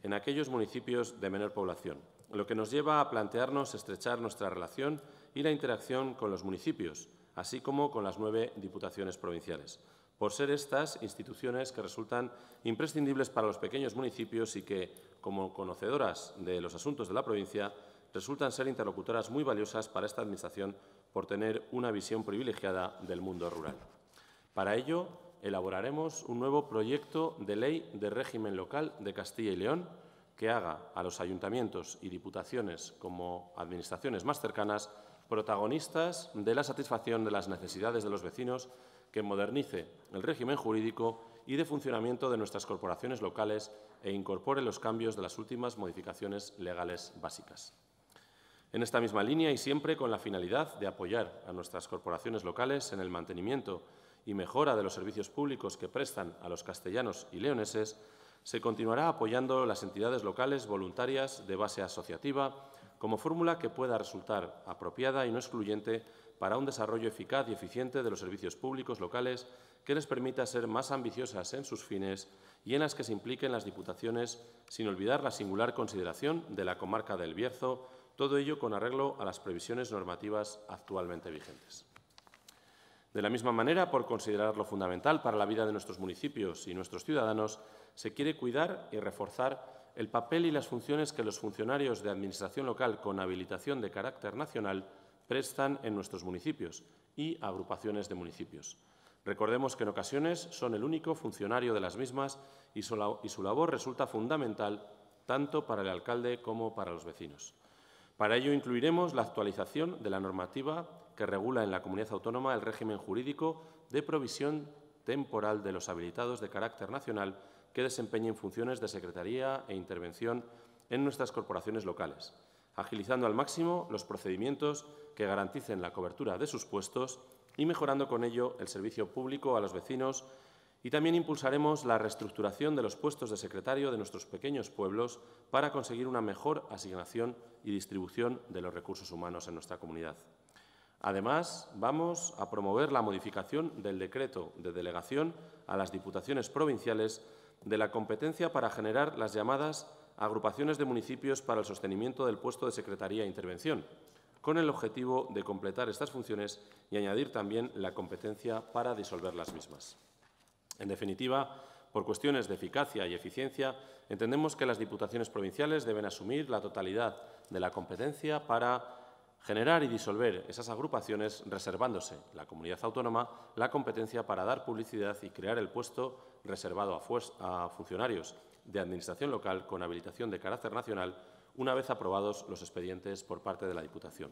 en aquellos municipios de menor población, lo que nos lleva a plantearnos estrechar nuestra relación y la interacción con los municipios, así como con las nueve diputaciones provinciales, por ser estas instituciones que resultan imprescindibles para los pequeños municipios y que, como conocedoras de los asuntos de la provincia, resultan ser interlocutoras muy valiosas para esta Administración por tener una visión privilegiada del mundo rural. Para ello, elaboraremos un nuevo proyecto de ley de régimen local de Castilla y León que haga a los ayuntamientos y diputaciones como administraciones más cercanas protagonistas de la satisfacción de las necesidades de los vecinos, que modernice el régimen jurídico y de funcionamiento de nuestras corporaciones locales e incorpore los cambios de las últimas modificaciones legales básicas. En esta misma línea y siempre con la finalidad de apoyar a nuestras corporaciones locales en el mantenimiento y mejora de los servicios públicos que prestan a los castellanos y leoneses, se continuará apoyando las entidades locales voluntarias de base asociativa como fórmula que pueda resultar apropiada y no excluyente para un desarrollo eficaz y eficiente de los servicios públicos locales que les permita ser más ambiciosas en sus fines y en las que se impliquen las diputaciones, sin olvidar la singular consideración de la comarca del Bierzo todo ello con arreglo a las previsiones normativas actualmente vigentes. De la misma manera, por considerarlo fundamental para la vida de nuestros municipios y nuestros ciudadanos, se quiere cuidar y reforzar el papel y las funciones que los funcionarios de Administración local con habilitación de carácter nacional prestan en nuestros municipios y agrupaciones de municipios. Recordemos que en ocasiones son el único funcionario de las mismas y su, labor resulta fundamental tanto para el alcalde como para los vecinos. Para ello incluiremos la actualización de la normativa que regula en la comunidad autónoma el régimen jurídico de provisión temporal de los habilitados de carácter nacional que desempeñen funciones de secretaría e intervención en nuestras corporaciones locales, agilizando al máximo los procedimientos que garanticen la cobertura de sus puestos y mejorando con ello el servicio público a los vecinos y también impulsaremos la reestructuración de los puestos de secretario de nuestros pequeños pueblos para conseguir una mejor asignación y distribución de los recursos humanos en nuestra comunidad. Además, vamos a promover la modificación del decreto de delegación a las diputaciones provinciales de la competencia para generar las llamadas agrupaciones de municipios para el sostenimiento del puesto de Secretaría e Intervención, con el objetivo de completar estas funciones y añadir también la competencia para disolver las mismas. En definitiva, por cuestiones de eficacia y eficiencia, entendemos que las diputaciones provinciales deben asumir la totalidad de la competencia para generar y disolver esas agrupaciones reservándose la comunidad autónoma la competencia para dar publicidad y crear el puesto reservado a, a funcionarios de administración local con habilitación de carácter nacional una vez aprobados los expedientes por parte de la Diputación.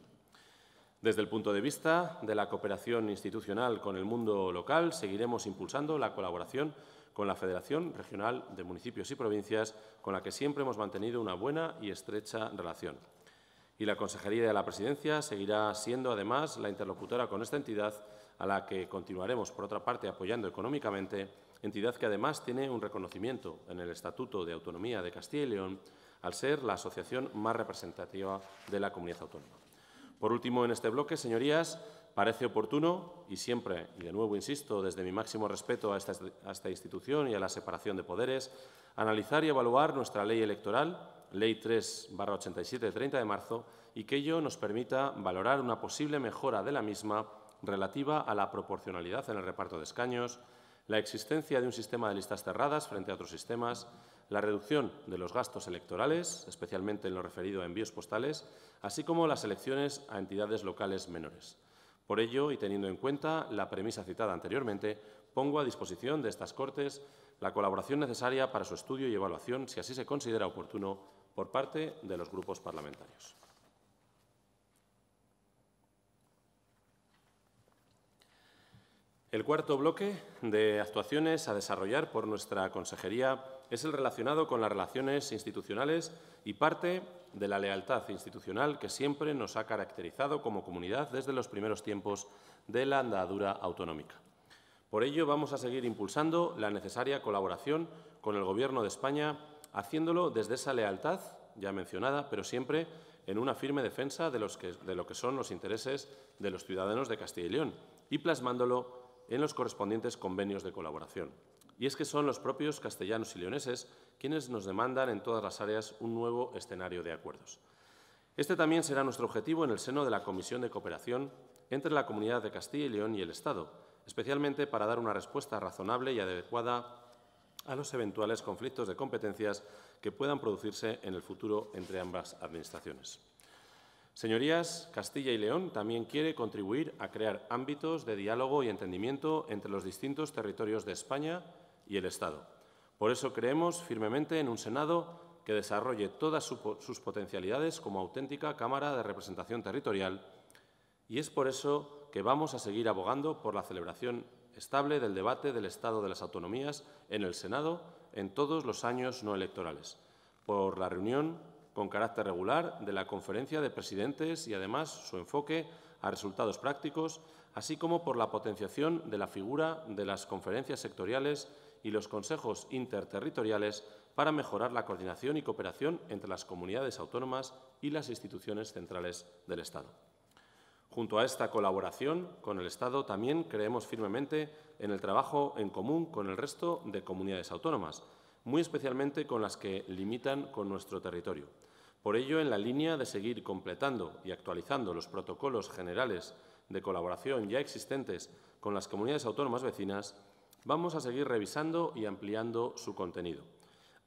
Desde el punto de vista de la cooperación institucional con el mundo local, seguiremos impulsando la colaboración con la Federación Regional de Municipios y Provincias, con la que siempre hemos mantenido una buena y estrecha relación. Y la Consejería de la Presidencia seguirá siendo, además, la interlocutora con esta entidad, a la que continuaremos, por otra parte, apoyando económicamente, entidad que además tiene un reconocimiento en el Estatuto de Autonomía de Castilla y León, al ser la asociación más representativa de la comunidad autónoma. Por último, en este bloque, señorías, parece oportuno, y siempre, y de nuevo insisto, desde mi máximo respeto a esta, institución y a la separación de poderes, analizar y evaluar nuestra ley electoral, Ley 3-87 de 30 de marzo, y que ello nos permita valorar una posible mejora de la misma relativa a la proporcionalidad en el reparto de escaños, la existencia de un sistema de listas cerradas frente a otros sistemas, la reducción de los gastos electorales, especialmente en lo referido a envíos postales, así como las elecciones a entidades locales menores. Por ello, y teniendo en cuenta la premisa citada anteriormente, pongo a disposición de estas Cortes la colaboración necesaria para su estudio y evaluación, si así se considera oportuno, por parte de los grupos parlamentarios. El cuarto bloque de actuaciones a desarrollar por nuestra Consejería es el relacionado con las relaciones institucionales y parte de la lealtad institucional que siempre nos ha caracterizado como comunidad desde los primeros tiempos de la andadura autonómica. Por ello, vamos a seguir impulsando la necesaria colaboración con el Gobierno de España, haciéndolo desde esa lealtad ya mencionada, pero siempre en una firme defensa de, de lo que son los intereses de los ciudadanos de Castilla y León y plasmándolo en los correspondientes convenios de colaboración. Y es que son los propios castellanos y leoneses quienes nos demandan en todas las áreas un nuevo escenario de acuerdos. Este también será nuestro objetivo en el seno de la Comisión de Cooperación entre la Comunidad de Castilla y León y el Estado, especialmente para dar una respuesta razonable y adecuada a los eventuales conflictos de competencias que puedan producirse en el futuro entre ambas administraciones. Señorías, Castilla y León también quiere contribuir a crear ámbitos de diálogo y entendimiento entre los distintos territorios de España y el Estado. Por eso creemos firmemente en un Senado que desarrolle todas sus potencialidades como auténtica Cámara de Representación Territorial y es por eso que vamos a seguir abogando por la celebración estable del debate del Estado de las Autonomías en el Senado en todos los años no electorales, por la reunión con carácter regular de la Conferencia de Presidentes y, además, su enfoque a resultados prácticos, así como por la potenciación de la figura de las conferencias sectoriales y los consejos interterritoriales para mejorar la coordinación y cooperación entre las comunidades autónomas y las instituciones centrales del Estado. Junto a esta colaboración con el Estado, también creemos firmemente en el trabajo en común con el resto de comunidades autónomas, muy especialmente con las que limitan con nuestro territorio. Por ello, en la línea de seguir completando y actualizando los protocolos generales de colaboración ya existentes con las comunidades autónomas vecinas, Vamos a seguir revisando y ampliando su contenido.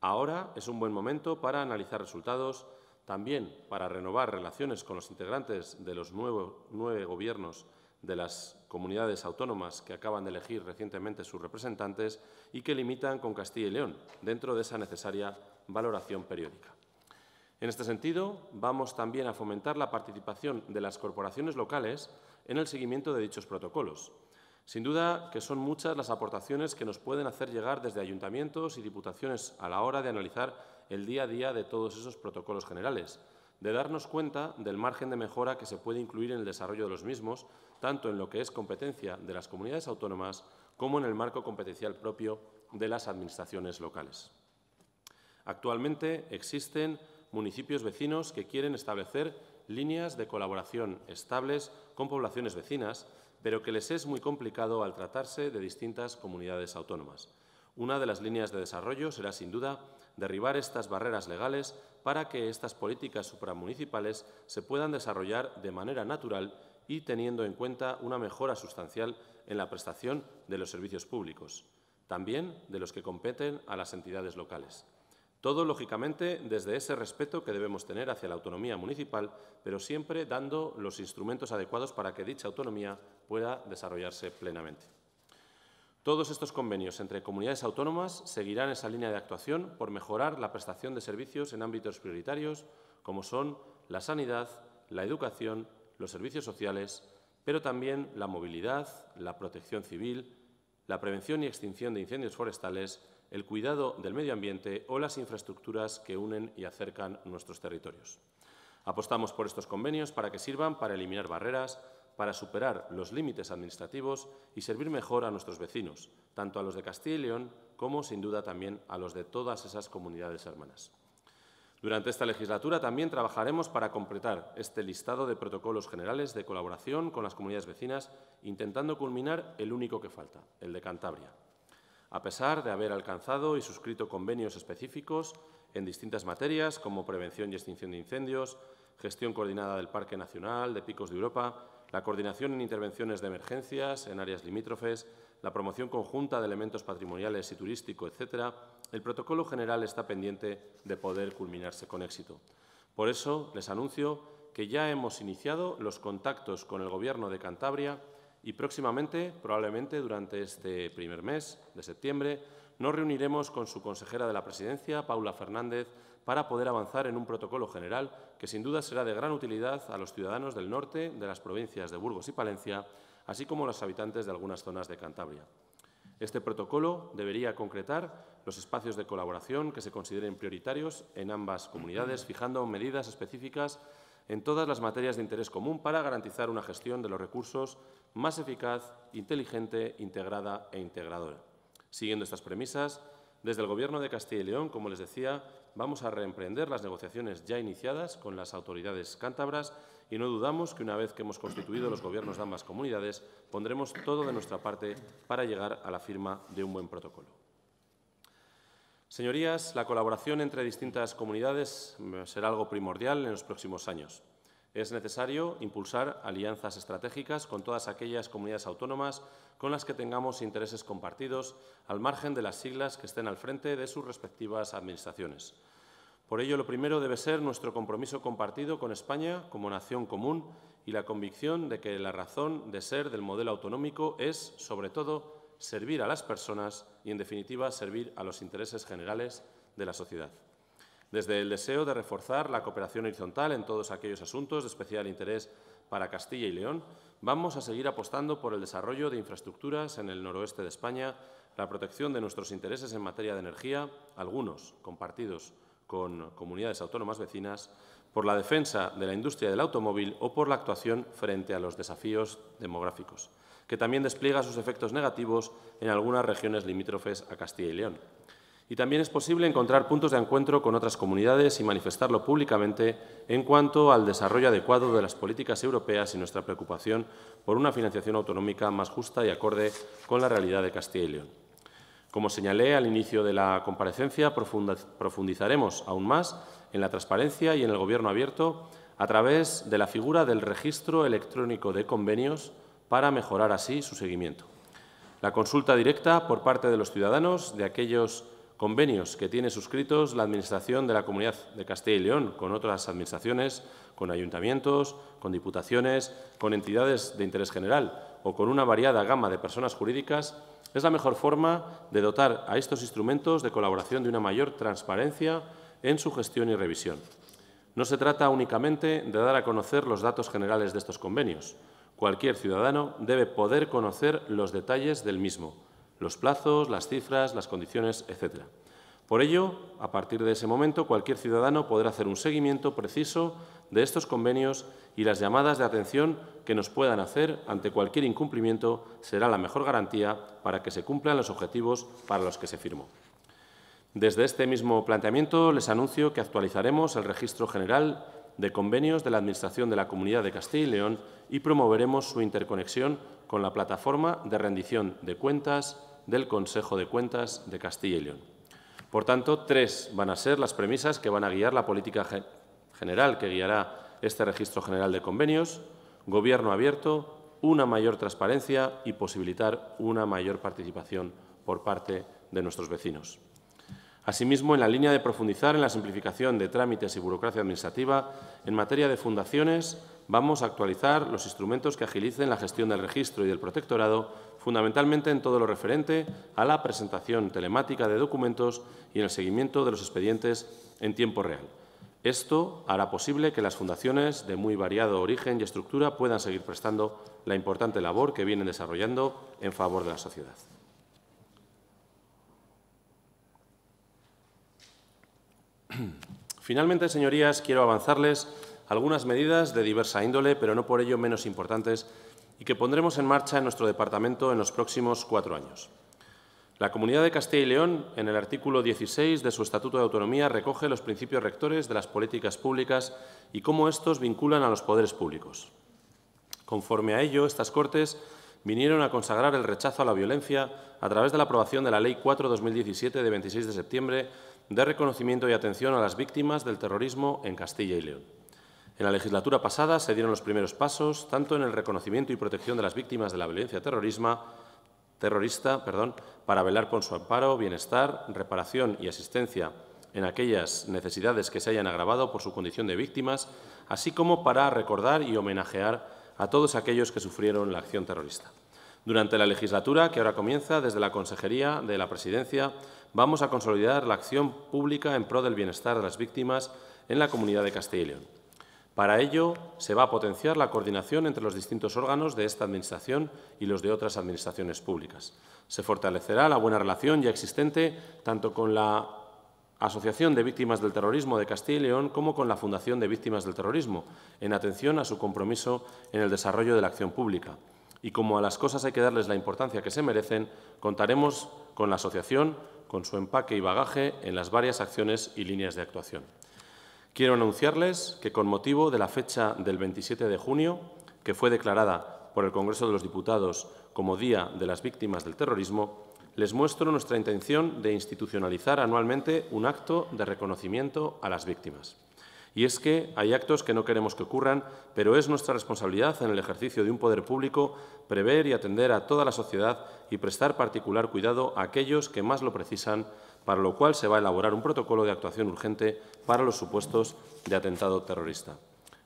Ahora es un buen momento para analizar resultados, también para renovar relaciones con los integrantes de los nueve gobiernos de las comunidades autónomas que acaban de elegir recientemente sus representantes y que limitan con Castilla y León dentro de esa necesaria valoración periódica. En este sentido, vamos también a fomentar la participación de las corporaciones locales en el seguimiento de dichos protocolos, sin duda que son muchas las aportaciones que nos pueden hacer llegar desde ayuntamientos y diputaciones a la hora de analizar el día a día de todos esos protocolos generales, de darnos cuenta del margen de mejora que se puede incluir en el desarrollo de los mismos, tanto en lo que es competencia de las comunidades autónomas como en el marco competencial propio de las administraciones locales. Actualmente existen municipios vecinos que quieren establecer líneas de colaboración estables con poblaciones vecinas pero que les es muy complicado al tratarse de distintas comunidades autónomas. Una de las líneas de desarrollo será, sin duda, derribar estas barreras legales para que estas políticas supramunicipales se puedan desarrollar de manera natural y teniendo en cuenta una mejora sustancial en la prestación de los servicios públicos, también de los que competen a las entidades locales. Todo, lógicamente, desde ese respeto que debemos tener hacia la autonomía municipal, pero siempre dando los instrumentos adecuados para que dicha autonomía pueda desarrollarse plenamente. Todos estos convenios entre comunidades autónomas seguirán esa línea de actuación por mejorar la prestación de servicios en ámbitos prioritarios como son la sanidad, la educación, los servicios sociales, pero también la movilidad, la protección civil, la prevención y extinción de incendios forestales, el cuidado del medio ambiente o las infraestructuras que unen y acercan nuestros territorios. Apostamos por estos convenios para que sirvan para eliminar barreras, para superar los límites administrativos y servir mejor a nuestros vecinos, tanto a los de Castilla y León como, sin duda, también a los de todas esas comunidades hermanas. Durante esta legislatura también trabajaremos para completar este listado de protocolos generales de colaboración con las comunidades vecinas, intentando culminar el único que falta, el de Cantabria a pesar de haber alcanzado y suscrito convenios específicos en distintas materias como prevención y extinción de incendios, gestión coordinada del Parque Nacional de Picos de Europa, la coordinación en intervenciones de emergencias en áreas limítrofes, la promoción conjunta de elementos patrimoniales y turísticos, etc., el protocolo general está pendiente de poder culminarse con éxito. Por eso, les anuncio que ya hemos iniciado los contactos con el Gobierno de Cantabria y próximamente, probablemente durante este primer mes de septiembre, nos reuniremos con su consejera de la Presidencia, Paula Fernández, para poder avanzar en un protocolo general que sin duda será de gran utilidad a los ciudadanos del norte, de las provincias de Burgos y Palencia, así como a los habitantes de algunas zonas de Cantabria. Este protocolo debería concretar los espacios de colaboración que se consideren prioritarios en ambas comunidades, fijando medidas específicas en todas las materias de interés común para garantizar una gestión de los recursos más eficaz, inteligente, integrada e integradora. Siguiendo estas premisas, desde el Gobierno de Castilla y León, como les decía, vamos a reemprender las negociaciones ya iniciadas con las autoridades cántabras y no dudamos que una vez que hemos constituido los gobiernos de ambas comunidades, pondremos todo de nuestra parte para llegar a la firma de un buen protocolo. Señorías, la colaboración entre distintas comunidades eh, será algo primordial en los próximos años. Es necesario impulsar alianzas estratégicas con todas aquellas comunidades autónomas con las que tengamos intereses compartidos, al margen de las siglas que estén al frente de sus respectivas administraciones. Por ello, lo primero debe ser nuestro compromiso compartido con España como nación común y la convicción de que la razón de ser del modelo autonómico es, sobre todo, servir a las personas y, en definitiva, servir a los intereses generales de la sociedad desde el deseo de reforzar la cooperación horizontal en todos aquellos asuntos de especial interés para Castilla y León, vamos a seguir apostando por el desarrollo de infraestructuras en el noroeste de España, la protección de nuestros intereses en materia de energía, algunos compartidos con comunidades autónomas vecinas, por la defensa de la industria del automóvil o por la actuación frente a los desafíos demográficos, que también despliega sus efectos negativos en algunas regiones limítrofes a Castilla y León. Y también es posible encontrar puntos de encuentro con otras comunidades y manifestarlo públicamente en cuanto al desarrollo adecuado de las políticas europeas y nuestra preocupación por una financiación autonómica más justa y acorde con la realidad de Castilla y León. Como señalé al inicio de la comparecencia, profundizaremos aún más en la transparencia y en el Gobierno abierto a través de la figura del registro electrónico de convenios para mejorar así su seguimiento. La consulta directa por parte de los ciudadanos de aquellos convenios que tiene suscritos la Administración de la Comunidad de Castilla y León con otras administraciones, con ayuntamientos, con diputaciones, con entidades de interés general o con una variada gama de personas jurídicas, es la mejor forma de dotar a estos instrumentos de colaboración de una mayor transparencia en su gestión y revisión. No se trata únicamente de dar a conocer los datos generales de estos convenios. Cualquier ciudadano debe poder conocer los detalles del mismo los plazos, las cifras, las condiciones, etcétera. Por ello, a partir de ese momento, cualquier ciudadano podrá hacer un seguimiento preciso de estos convenios y las llamadas de atención que nos puedan hacer ante cualquier incumplimiento será la mejor garantía para que se cumplan los objetivos para los que se firmó. Desde este mismo planteamiento les anuncio que actualizaremos el Registro General de Convenios de la Administración de la Comunidad de Castilla y León y promoveremos su interconexión con la plataforma de rendición de cuentas del Consejo de Cuentas de Castilla y León. Por tanto, tres van a ser las premisas que van a guiar la política general que guiará este registro general de convenios, gobierno abierto, una mayor transparencia y posibilitar una mayor participación por parte de nuestros vecinos. Asimismo, en la línea de profundizar en la simplificación de trámites y burocracia administrativa, en materia de fundaciones vamos a actualizar los instrumentos que agilicen la gestión del registro y del protectorado, fundamentalmente en todo lo referente a la presentación telemática de documentos y en el seguimiento de los expedientes en tiempo real. Esto hará posible que las fundaciones de muy variado origen y estructura puedan seguir prestando la importante labor que vienen desarrollando en favor de la sociedad. Finalmente, señorías, quiero avanzarles algunas medidas de diversa índole, pero no por ello menos importantes, y que pondremos en marcha en nuestro departamento en los próximos cuatro años. La Comunidad de Castilla y León, en el artículo 16 de su Estatuto de Autonomía, recoge los principios rectores de las políticas públicas y cómo estos vinculan a los poderes públicos. Conforme a ello, estas Cortes vinieron a consagrar el rechazo a la violencia a través de la aprobación de la Ley 4-2017 de 26 de septiembre de reconocimiento y atención a las víctimas del terrorismo en Castilla y León. En la legislatura pasada se dieron los primeros pasos tanto en el reconocimiento y protección de las víctimas de la violencia terrorista perdón, para velar por su amparo, bienestar, reparación y asistencia en aquellas necesidades que se hayan agravado por su condición de víctimas, así como para recordar y homenajear a todos aquellos que sufrieron la acción terrorista. Durante la legislatura, que ahora comienza, desde la Consejería de la Presidencia, vamos a consolidar la acción pública en pro del bienestar de las víctimas en la Comunidad de Castilla y León. Para ello, se va a potenciar la coordinación entre los distintos órganos de esta Administración y los de otras Administraciones públicas. Se fortalecerá la buena relación ya existente tanto con la Asociación de Víctimas del Terrorismo de Castilla y León como con la Fundación de Víctimas del Terrorismo, en atención a su compromiso en el desarrollo de la acción pública. Y como a las cosas hay que darles la importancia que se merecen, contaremos con la asociación, con su empaque y bagaje en las varias acciones y líneas de actuación. Quiero anunciarles que con motivo de la fecha del 27 de junio, que fue declarada por el Congreso de los Diputados como Día de las Víctimas del Terrorismo, les muestro nuestra intención de institucionalizar anualmente un acto de reconocimiento a las víctimas. Y es que hay actos que no queremos que ocurran, pero es nuestra responsabilidad en el ejercicio de un poder público prever y atender a toda la sociedad y prestar particular cuidado a aquellos que más lo precisan, para lo cual se va a elaborar un protocolo de actuación urgente para los supuestos de atentado terrorista.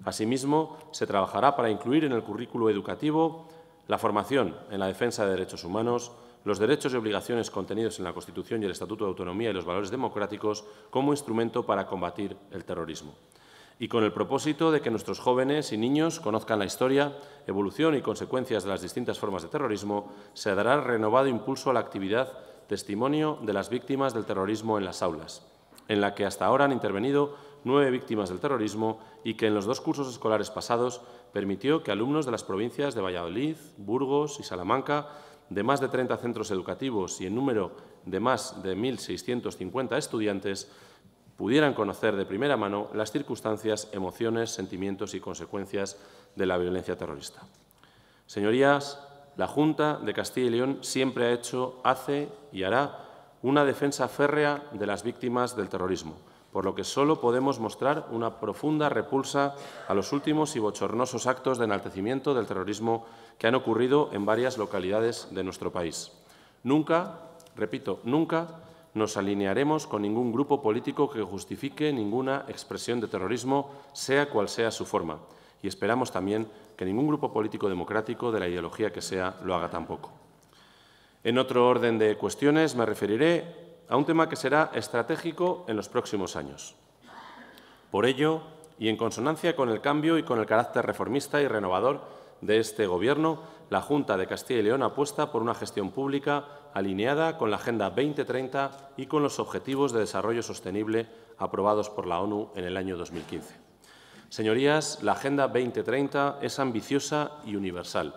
Asimismo, se trabajará para incluir en el currículo educativo la formación en la defensa de derechos humanos, los derechos y obligaciones contenidos en la Constitución y el Estatuto de Autonomía y los valores democráticos como instrumento para combatir el terrorismo y con el propósito de que nuestros jóvenes y niños conozcan la historia, evolución y consecuencias de las distintas formas de terrorismo, se dará renovado impulso a la actividad Testimonio de las Víctimas del Terrorismo en las Aulas, en la que hasta ahora han intervenido nueve víctimas del terrorismo y que en los dos cursos escolares pasados permitió que alumnos de las provincias de Valladolid, Burgos y Salamanca de más de 30 centros educativos y en número de más de 1.650 estudiantes, pudieran conocer de primera mano las circunstancias, emociones, sentimientos y consecuencias de la violencia terrorista. Señorías, la Junta de Castilla y León siempre ha hecho, hace y hará una defensa férrea de las víctimas del terrorismo, por lo que solo podemos mostrar una profunda repulsa a los últimos y bochornosos actos de enaltecimiento del terrorismo que han ocurrido en varias localidades de nuestro país. Nunca, repito, nunca nos alinearemos con ningún grupo político que justifique ninguna expresión de terrorismo, sea cual sea su forma. Y esperamos también que ningún grupo político democrático, de la ideología que sea, lo haga tampoco. En otro orden de cuestiones me referiré a un tema que será estratégico en los próximos años. Por ello, y en consonancia con el cambio y con el carácter reformista y renovador de este Gobierno, la Junta de Castilla y León apuesta por una gestión pública alineada con la Agenda 2030 y con los Objetivos de Desarrollo Sostenible aprobados por la ONU en el año 2015. Señorías, la Agenda 2030 es ambiciosa y universal.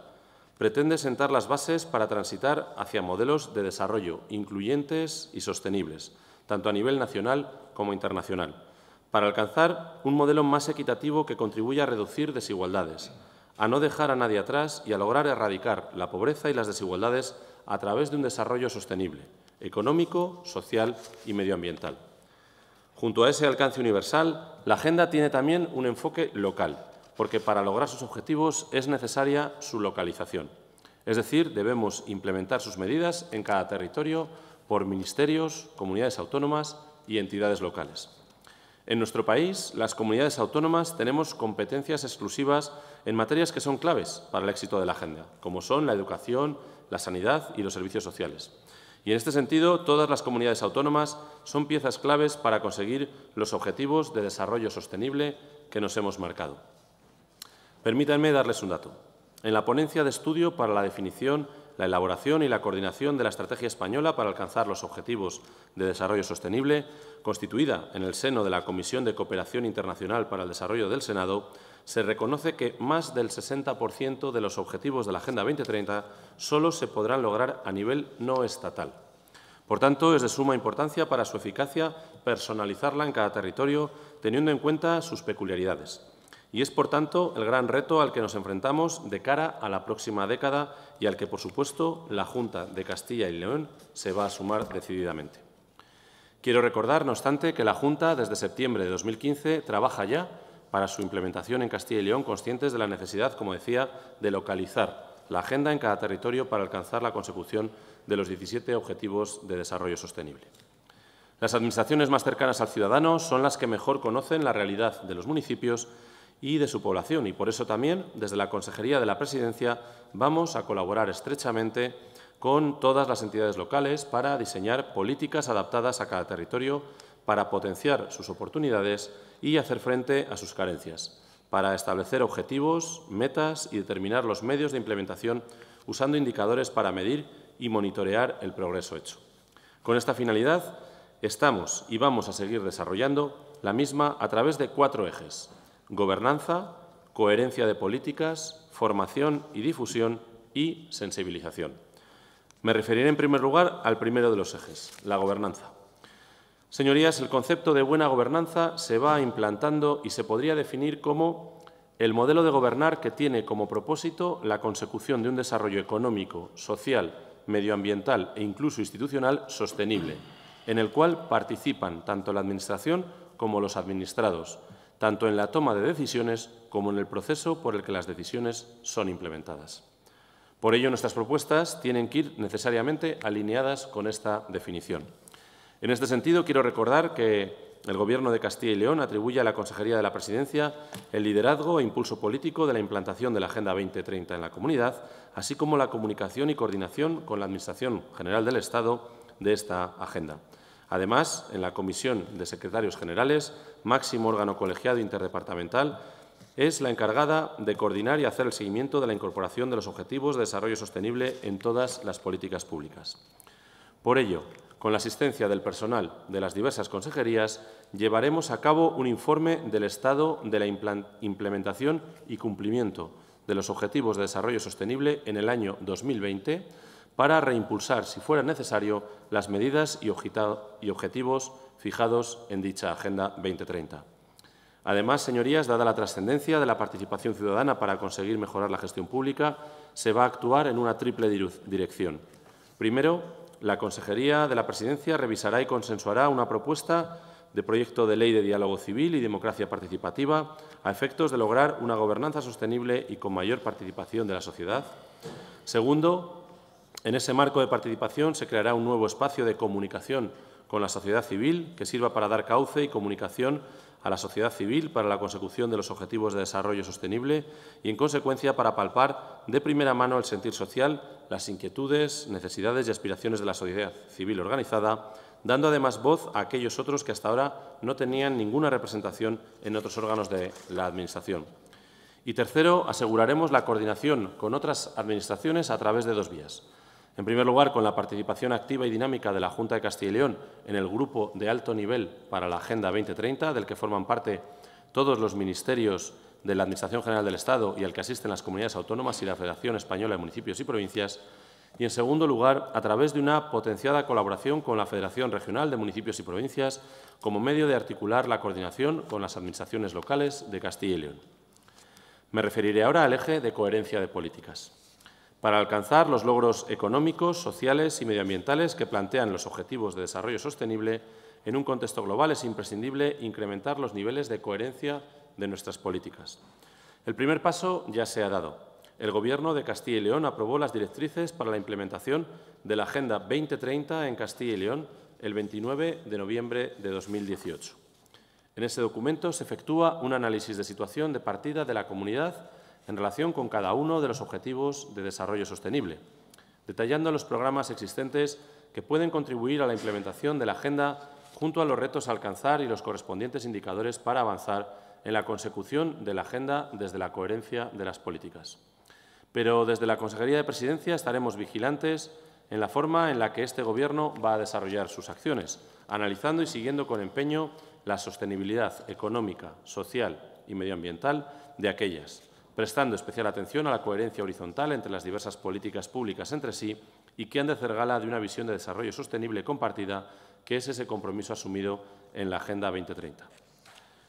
Pretende sentar las bases para transitar hacia modelos de desarrollo incluyentes y sostenibles, tanto a nivel nacional como internacional, para alcanzar un modelo más equitativo que contribuya a reducir desigualdades, a no dejar a nadie atrás y a lograr erradicar la pobreza y las desigualdades a través de un desarrollo sostenible, económico, social y medioambiental. Junto a ese alcance universal, la agenda tiene también un enfoque local, porque para lograr sus objetivos es necesaria su localización. Es decir, debemos implementar sus medidas en cada territorio por ministerios, comunidades autónomas y entidades locales. En nuestro país, las comunidades autónomas tenemos competencias exclusivas en materias que son claves para el éxito de la agenda, como son la educación, la sanidad y los servicios sociales. Y en este sentido, todas las comunidades autónomas son piezas claves para conseguir los objetivos de desarrollo sostenible que nos hemos marcado. Permítanme darles un dato. En la ponencia de estudio para la definición, la elaboración y la coordinación de la Estrategia Española para alcanzar los Objetivos de Desarrollo Sostenible, constituida en el seno de la Comisión de Cooperación Internacional para el Desarrollo del Senado, se reconoce que más del 60% de los objetivos de la Agenda 2030 solo se podrán lograr a nivel no estatal. Por tanto, es de suma importancia para su eficacia personalizarla en cada territorio, teniendo en cuenta sus peculiaridades. Y es, por tanto, el gran reto al que nos enfrentamos de cara a la próxima década y al que, por supuesto, la Junta de Castilla y León se va a sumar decididamente. Quiero recordar, no obstante, que la Junta, desde septiembre de 2015, trabaja ya para su implementación en Castilla y León, conscientes de la necesidad, como decía, de localizar la agenda en cada territorio para alcanzar la consecución de los 17 Objetivos de Desarrollo Sostenible. Las administraciones más cercanas al ciudadano son las que mejor conocen la realidad de los municipios y de su población y por eso también desde la Consejería de la Presidencia vamos a colaborar estrechamente con todas las entidades locales para diseñar políticas adaptadas a cada territorio para potenciar sus oportunidades y hacer frente a sus carencias, para establecer objetivos, metas y determinar los medios de implementación usando indicadores para medir y monitorear el progreso hecho. Con esta finalidad, estamos y vamos a seguir desarrollando la misma a través de cuatro ejes. Gobernanza, coherencia de políticas, formación y difusión y sensibilización. Me referiré en primer lugar al primero de los ejes, la gobernanza. Señorías, el concepto de buena gobernanza se va implantando y se podría definir como el modelo de gobernar que tiene como propósito la consecución de un desarrollo económico, social, medioambiental e incluso institucional sostenible, en el cual participan tanto la Administración como los administrados, tanto en la toma de decisiones como en el proceso por el que las decisiones son implementadas. Por ello, nuestras propuestas tienen que ir necesariamente alineadas con esta definición. En este sentido, quiero recordar que el Gobierno de Castilla y León atribuye a la Consejería de la Presidencia el liderazgo e impulso político de la implantación de la Agenda 2030 en la comunidad, así como la comunicación y coordinación con la Administración General del Estado de esta agenda. Además, en la Comisión de Secretarios Generales, máximo órgano colegiado interdepartamental, es la encargada de coordinar y hacer el seguimiento de la incorporación de los Objetivos de Desarrollo Sostenible en todas las políticas públicas. Por ello, con la asistencia del personal de las diversas consejerías, llevaremos a cabo un informe del estado de la implementación y cumplimiento de los Objetivos de Desarrollo Sostenible en el año 2020 para reimpulsar, si fuera necesario, las medidas y objetivos fijados en dicha Agenda 2030. Además, señorías, dada la trascendencia de la participación ciudadana para conseguir mejorar la gestión pública, se va a actuar en una triple dirección. Primero, la Consejería de la Presidencia revisará y consensuará una propuesta de proyecto de ley de diálogo civil y democracia participativa a efectos de lograr una gobernanza sostenible y con mayor participación de la sociedad. Segundo, en ese marco de participación se creará un nuevo espacio de comunicación con la sociedad civil, que sirva para dar cauce y comunicación a la sociedad civil para la consecución de los objetivos de desarrollo sostenible y, en consecuencia, para palpar de primera mano el sentir social, las inquietudes, necesidades y aspiraciones de la sociedad civil organizada, dando además voz a aquellos otros que hasta ahora no tenían ninguna representación en otros órganos de la Administración. Y tercero, aseguraremos la coordinación con otras administraciones a través de dos vías. En primer lugar, con la participación activa y dinámica de la Junta de Castilla y León en el Grupo de Alto Nivel para la Agenda 2030, del que forman parte todos los ministerios de la Administración General del Estado y al que asisten las comunidades autónomas y la Federación Española de Municipios y Provincias. Y, en segundo lugar, a través de una potenciada colaboración con la Federación Regional de Municipios y Provincias como medio de articular la coordinación con las administraciones locales de Castilla y León. Me referiré ahora al eje de coherencia de políticas para alcanzar los logros económicos, sociales y medioambientales que plantean los Objetivos de Desarrollo Sostenible, en un contexto global es imprescindible incrementar los niveles de coherencia de nuestras políticas. El primer paso ya se ha dado. El Gobierno de Castilla y León aprobó las directrices para la implementación de la Agenda 2030 en Castilla y León el 29 de noviembre de 2018. En ese documento se efectúa un análisis de situación de partida de la comunidad en relación con cada uno de los objetivos de desarrollo sostenible, detallando los programas existentes que pueden contribuir a la implementación de la agenda junto a los retos a alcanzar y los correspondientes indicadores para avanzar en la consecución de la agenda desde la coherencia de las políticas. Pero desde la Consejería de Presidencia estaremos vigilantes en la forma en la que este Gobierno va a desarrollar sus acciones, analizando y siguiendo con empeño la sostenibilidad económica, social y medioambiental de aquellas, prestando especial atención a la coherencia horizontal entre las diversas políticas públicas entre sí y que han de hacer gala de una visión de desarrollo sostenible compartida, que es ese compromiso asumido en la Agenda 2030.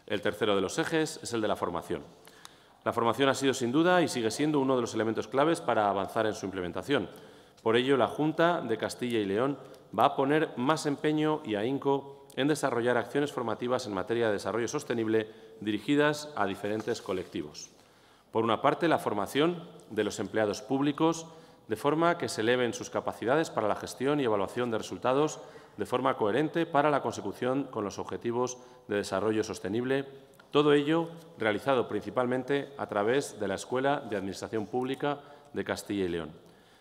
El tercero de los ejes es el de la formación. La formación ha sido sin duda y sigue siendo uno de los elementos claves para avanzar en su implementación. Por ello, la Junta de Castilla y León va a poner más empeño y ahínco en desarrollar acciones formativas en materia de desarrollo sostenible dirigidas a diferentes colectivos. Por una parte, la formación de los empleados públicos, de forma que se eleven sus capacidades para la gestión y evaluación de resultados de forma coherente para la consecución con los objetivos de desarrollo sostenible, todo ello realizado principalmente a través de la Escuela de Administración Pública de Castilla y León.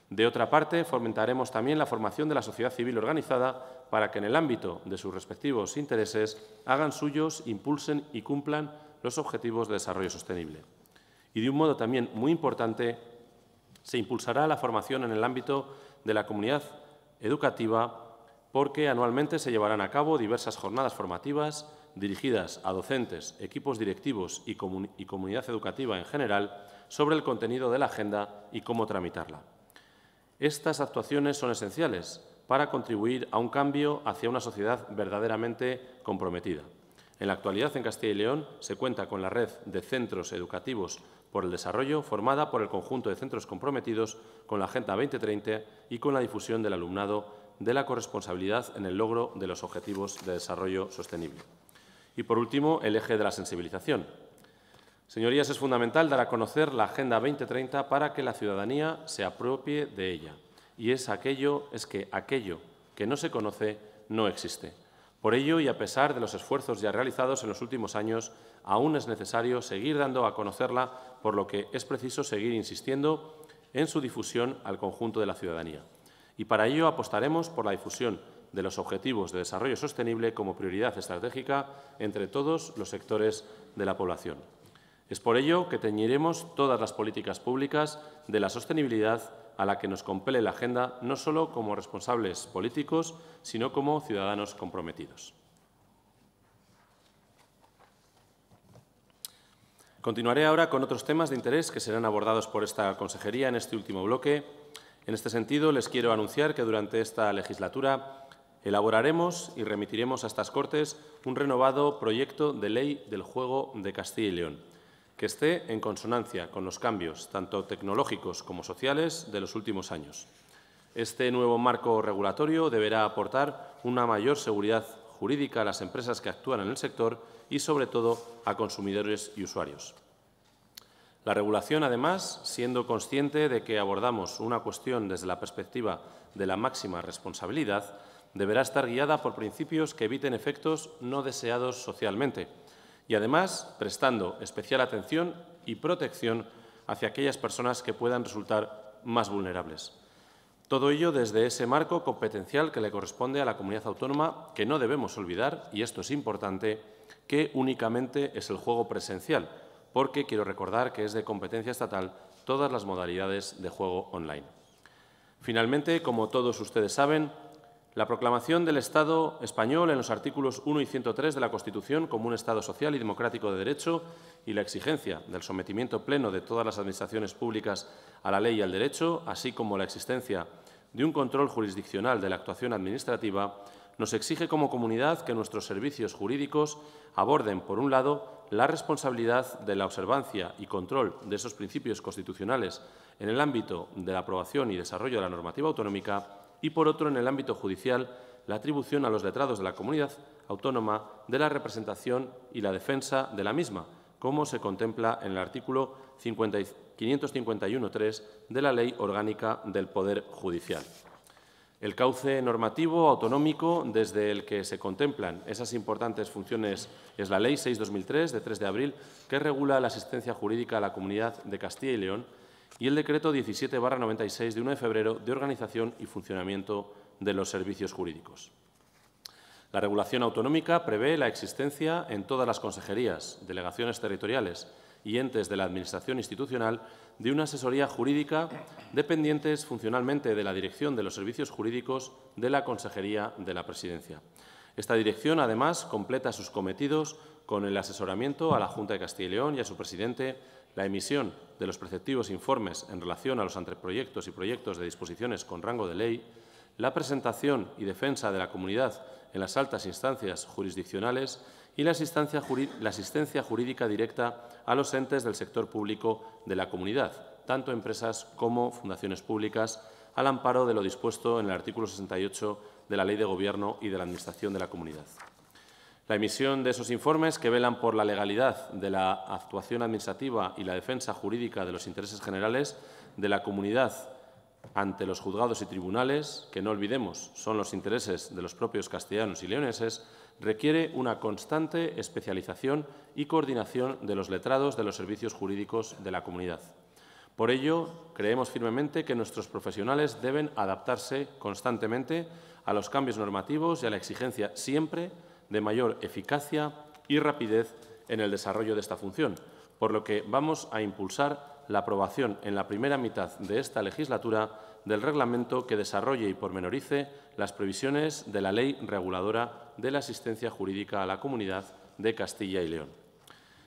De otra parte, fomentaremos también la formación de la sociedad civil organizada para que en el ámbito de sus respectivos intereses hagan suyos, impulsen y cumplan los objetivos de desarrollo sostenible. Y de un modo también muy importante, se impulsará la formación en el ámbito de la comunidad educativa porque anualmente se llevarán a cabo diversas jornadas formativas dirigidas a docentes, equipos directivos y, comunidad educativa en general sobre el contenido de la agenda y cómo tramitarla. Estas actuaciones son esenciales para contribuir a un cambio hacia una sociedad verdaderamente comprometida. En la actualidad, en Castilla y León, se cuenta con la red de centros educativos por el desarrollo, formada por el conjunto de centros comprometidos con la Agenda 2030 y con la difusión del alumnado de la corresponsabilidad en el logro de los Objetivos de Desarrollo Sostenible. Y, por último, el eje de la sensibilización. Señorías, es fundamental dar a conocer la Agenda 2030 para que la ciudadanía se apropie de ella. Y es, aquello, es que aquello que no se conoce no existe. Por ello, y a pesar de los esfuerzos ya realizados en los últimos años, aún es necesario seguir dando a conocerla, por lo que es preciso seguir insistiendo en su difusión al conjunto de la ciudadanía. Y para ello apostaremos por la difusión de los Objetivos de Desarrollo Sostenible como prioridad estratégica entre todos los sectores de la población. Es por ello que teñiremos todas las políticas públicas de la sostenibilidad a la que nos compele la agenda, no solo como responsables políticos, sino como ciudadanos comprometidos. Continuaré ahora con otros temas de interés que serán abordados por esta consejería en este último bloque. En este sentido, les quiero anunciar que durante esta legislatura elaboraremos y remitiremos a estas Cortes un renovado proyecto de ley del juego de Castilla y León que esté en consonancia con los cambios, tanto tecnológicos como sociales, de los últimos años. Este nuevo marco regulatorio deberá aportar una mayor seguridad jurídica a las empresas que actúan en el sector y, sobre todo, a consumidores y usuarios. La regulación, además, siendo consciente de que abordamos una cuestión desde la perspectiva de la máxima responsabilidad, deberá estar guiada por principios que eviten efectos no deseados socialmente, y además prestando especial atención y protección hacia aquellas personas que puedan resultar más vulnerables. Todo ello desde ese marco competencial que le corresponde a la comunidad autónoma, que no debemos olvidar, y esto es importante, que únicamente es el juego presencial, porque quiero recordar que es de competencia estatal todas las modalidades de juego online. Finalmente, como todos ustedes saben, la proclamación del Estado español en los artículos 1 y 103 de la Constitución como un Estado social y democrático de derecho y la exigencia del sometimiento pleno de todas las administraciones públicas a la ley y al derecho, así como la existencia de un control jurisdiccional de la actuación administrativa, nos exige como comunidad que nuestros servicios jurídicos aborden, por un lado, la responsabilidad de la observancia y control de esos principios constitucionales en el ámbito de la aprobación y desarrollo de la normativa autonómica y, por otro, en el ámbito judicial, la atribución a los letrados de la comunidad autónoma de la representación y la defensa de la misma, como se contempla en el artículo 551.3 de la Ley Orgánica del Poder Judicial. El cauce normativo autonómico desde el que se contemplan esas importantes funciones es la Ley 6.2003, de 3 de abril, que regula la asistencia jurídica a la Comunidad de Castilla y León y el Decreto 17-96 de 1 de febrero de organización y funcionamiento de los servicios jurídicos. La regulación autonómica prevé la existencia en todas las consejerías, delegaciones territoriales y entes de la Administración institucional de una asesoría jurídica dependientes funcionalmente de la Dirección de los Servicios Jurídicos de la Consejería de la Presidencia. Esta dirección, además, completa sus cometidos con el asesoramiento a la Junta de Castilla y León y a su presidente la emisión de los preceptivos informes en relación a los anteproyectos y proyectos de disposiciones con rango de ley, la presentación y defensa de la comunidad en las altas instancias jurisdiccionales y la asistencia, jurídica directa a los entes del sector público de la comunidad, tanto empresas como fundaciones públicas, al amparo de lo dispuesto en el artículo 68 de la Ley de Gobierno y de la Administración de la Comunidad. La emisión de esos informes que velan por la legalidad de la actuación administrativa y la defensa jurídica de los intereses generales de la comunidad ante los juzgados y tribunales, que no olvidemos son los intereses de los propios castellanos y leoneses, requiere una constante especialización y coordinación de los letrados de los servicios jurídicos de la comunidad. Por ello, creemos firmemente que nuestros profesionales deben adaptarse constantemente a los cambios normativos y a la exigencia siempre de mayor eficacia y rapidez en el desarrollo de esta función, por lo que vamos a impulsar la aprobación en la primera mitad de esta legislatura del reglamento que desarrolle y pormenorice las previsiones de la Ley Reguladora de la Asistencia Jurídica a la Comunidad de Castilla y León.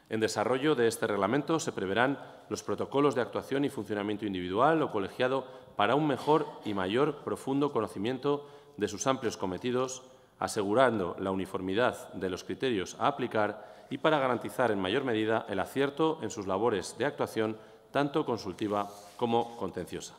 En desarrollo de este reglamento se preverán los protocolos de actuación y funcionamiento individual o colegiado para un mejor y mayor profundo conocimiento de sus amplios cometidos, asegurando la uniformidad de los criterios a aplicar y para garantizar en mayor medida el acierto en sus labores de actuación, tanto consultiva como contenciosa.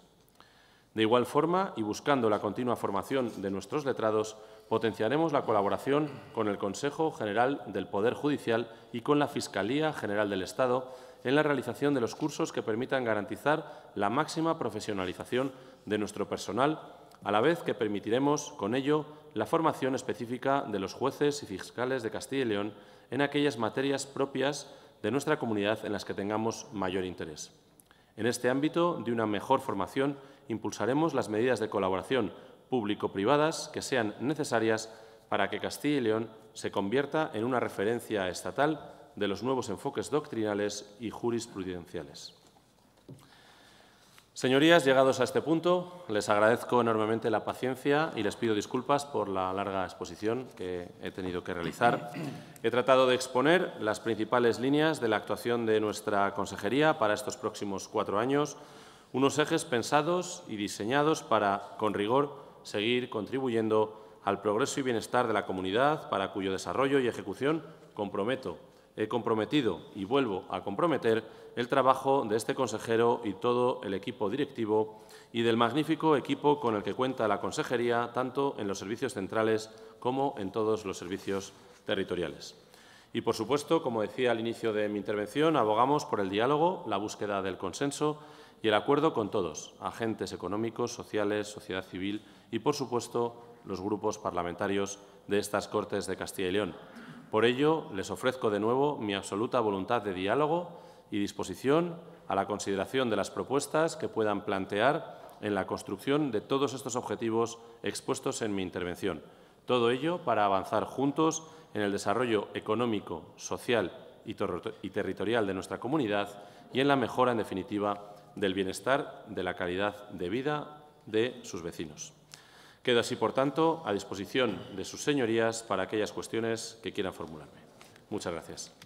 De igual forma, y buscando la continua formación de nuestros letrados, potenciaremos la colaboración con el Consejo General del Poder Judicial y con la Fiscalía General del Estado en la realización de los cursos que permitan garantizar la máxima profesionalización de nuestro personal, a la vez que permitiremos con ello la formación específica de los jueces y fiscales de Castilla y León en aquellas materias propias de nuestra comunidad en las que tengamos mayor interés. En este ámbito de una mejor formación impulsaremos las medidas de colaboración público-privadas que sean necesarias para que Castilla y León se convierta en una referencia estatal de los nuevos enfoques doctrinales y jurisprudenciales. Señorías, llegados a este punto, les agradezco enormemente la paciencia y les pido disculpas por la larga exposición que he tenido que realizar. He tratado de exponer las principales líneas de la actuación de nuestra consejería para estos próximos cuatro años, unos ejes pensados y diseñados para, con rigor, seguir contribuyendo al progreso y bienestar de la comunidad, para cuyo desarrollo y ejecución comprometo, he comprometido y vuelvo a comprometer el trabajo de este consejero y todo el equipo directivo y del magnífico equipo con el que cuenta la Consejería, tanto en los servicios centrales como en todos los servicios territoriales. Y, por supuesto, como decía al inicio de mi intervención, abogamos por el diálogo, la búsqueda del consenso y el acuerdo con todos, agentes económicos, sociales, sociedad civil y, por supuesto, los grupos parlamentarios de estas Cortes de Castilla y León. Por ello, les ofrezco de nuevo mi absoluta voluntad de diálogo y disposición a la consideración de las propuestas que puedan plantear en la construcción de todos estos objetivos expuestos en mi intervención. Todo ello para avanzar juntos en el desarrollo económico, social y, territorial de nuestra comunidad y en la mejora, en definitiva, del bienestar, de la calidad de vida de sus vecinos. Quedo así, por tanto, a disposición de sus señorías para aquellas cuestiones que quieran formularme. Muchas gracias.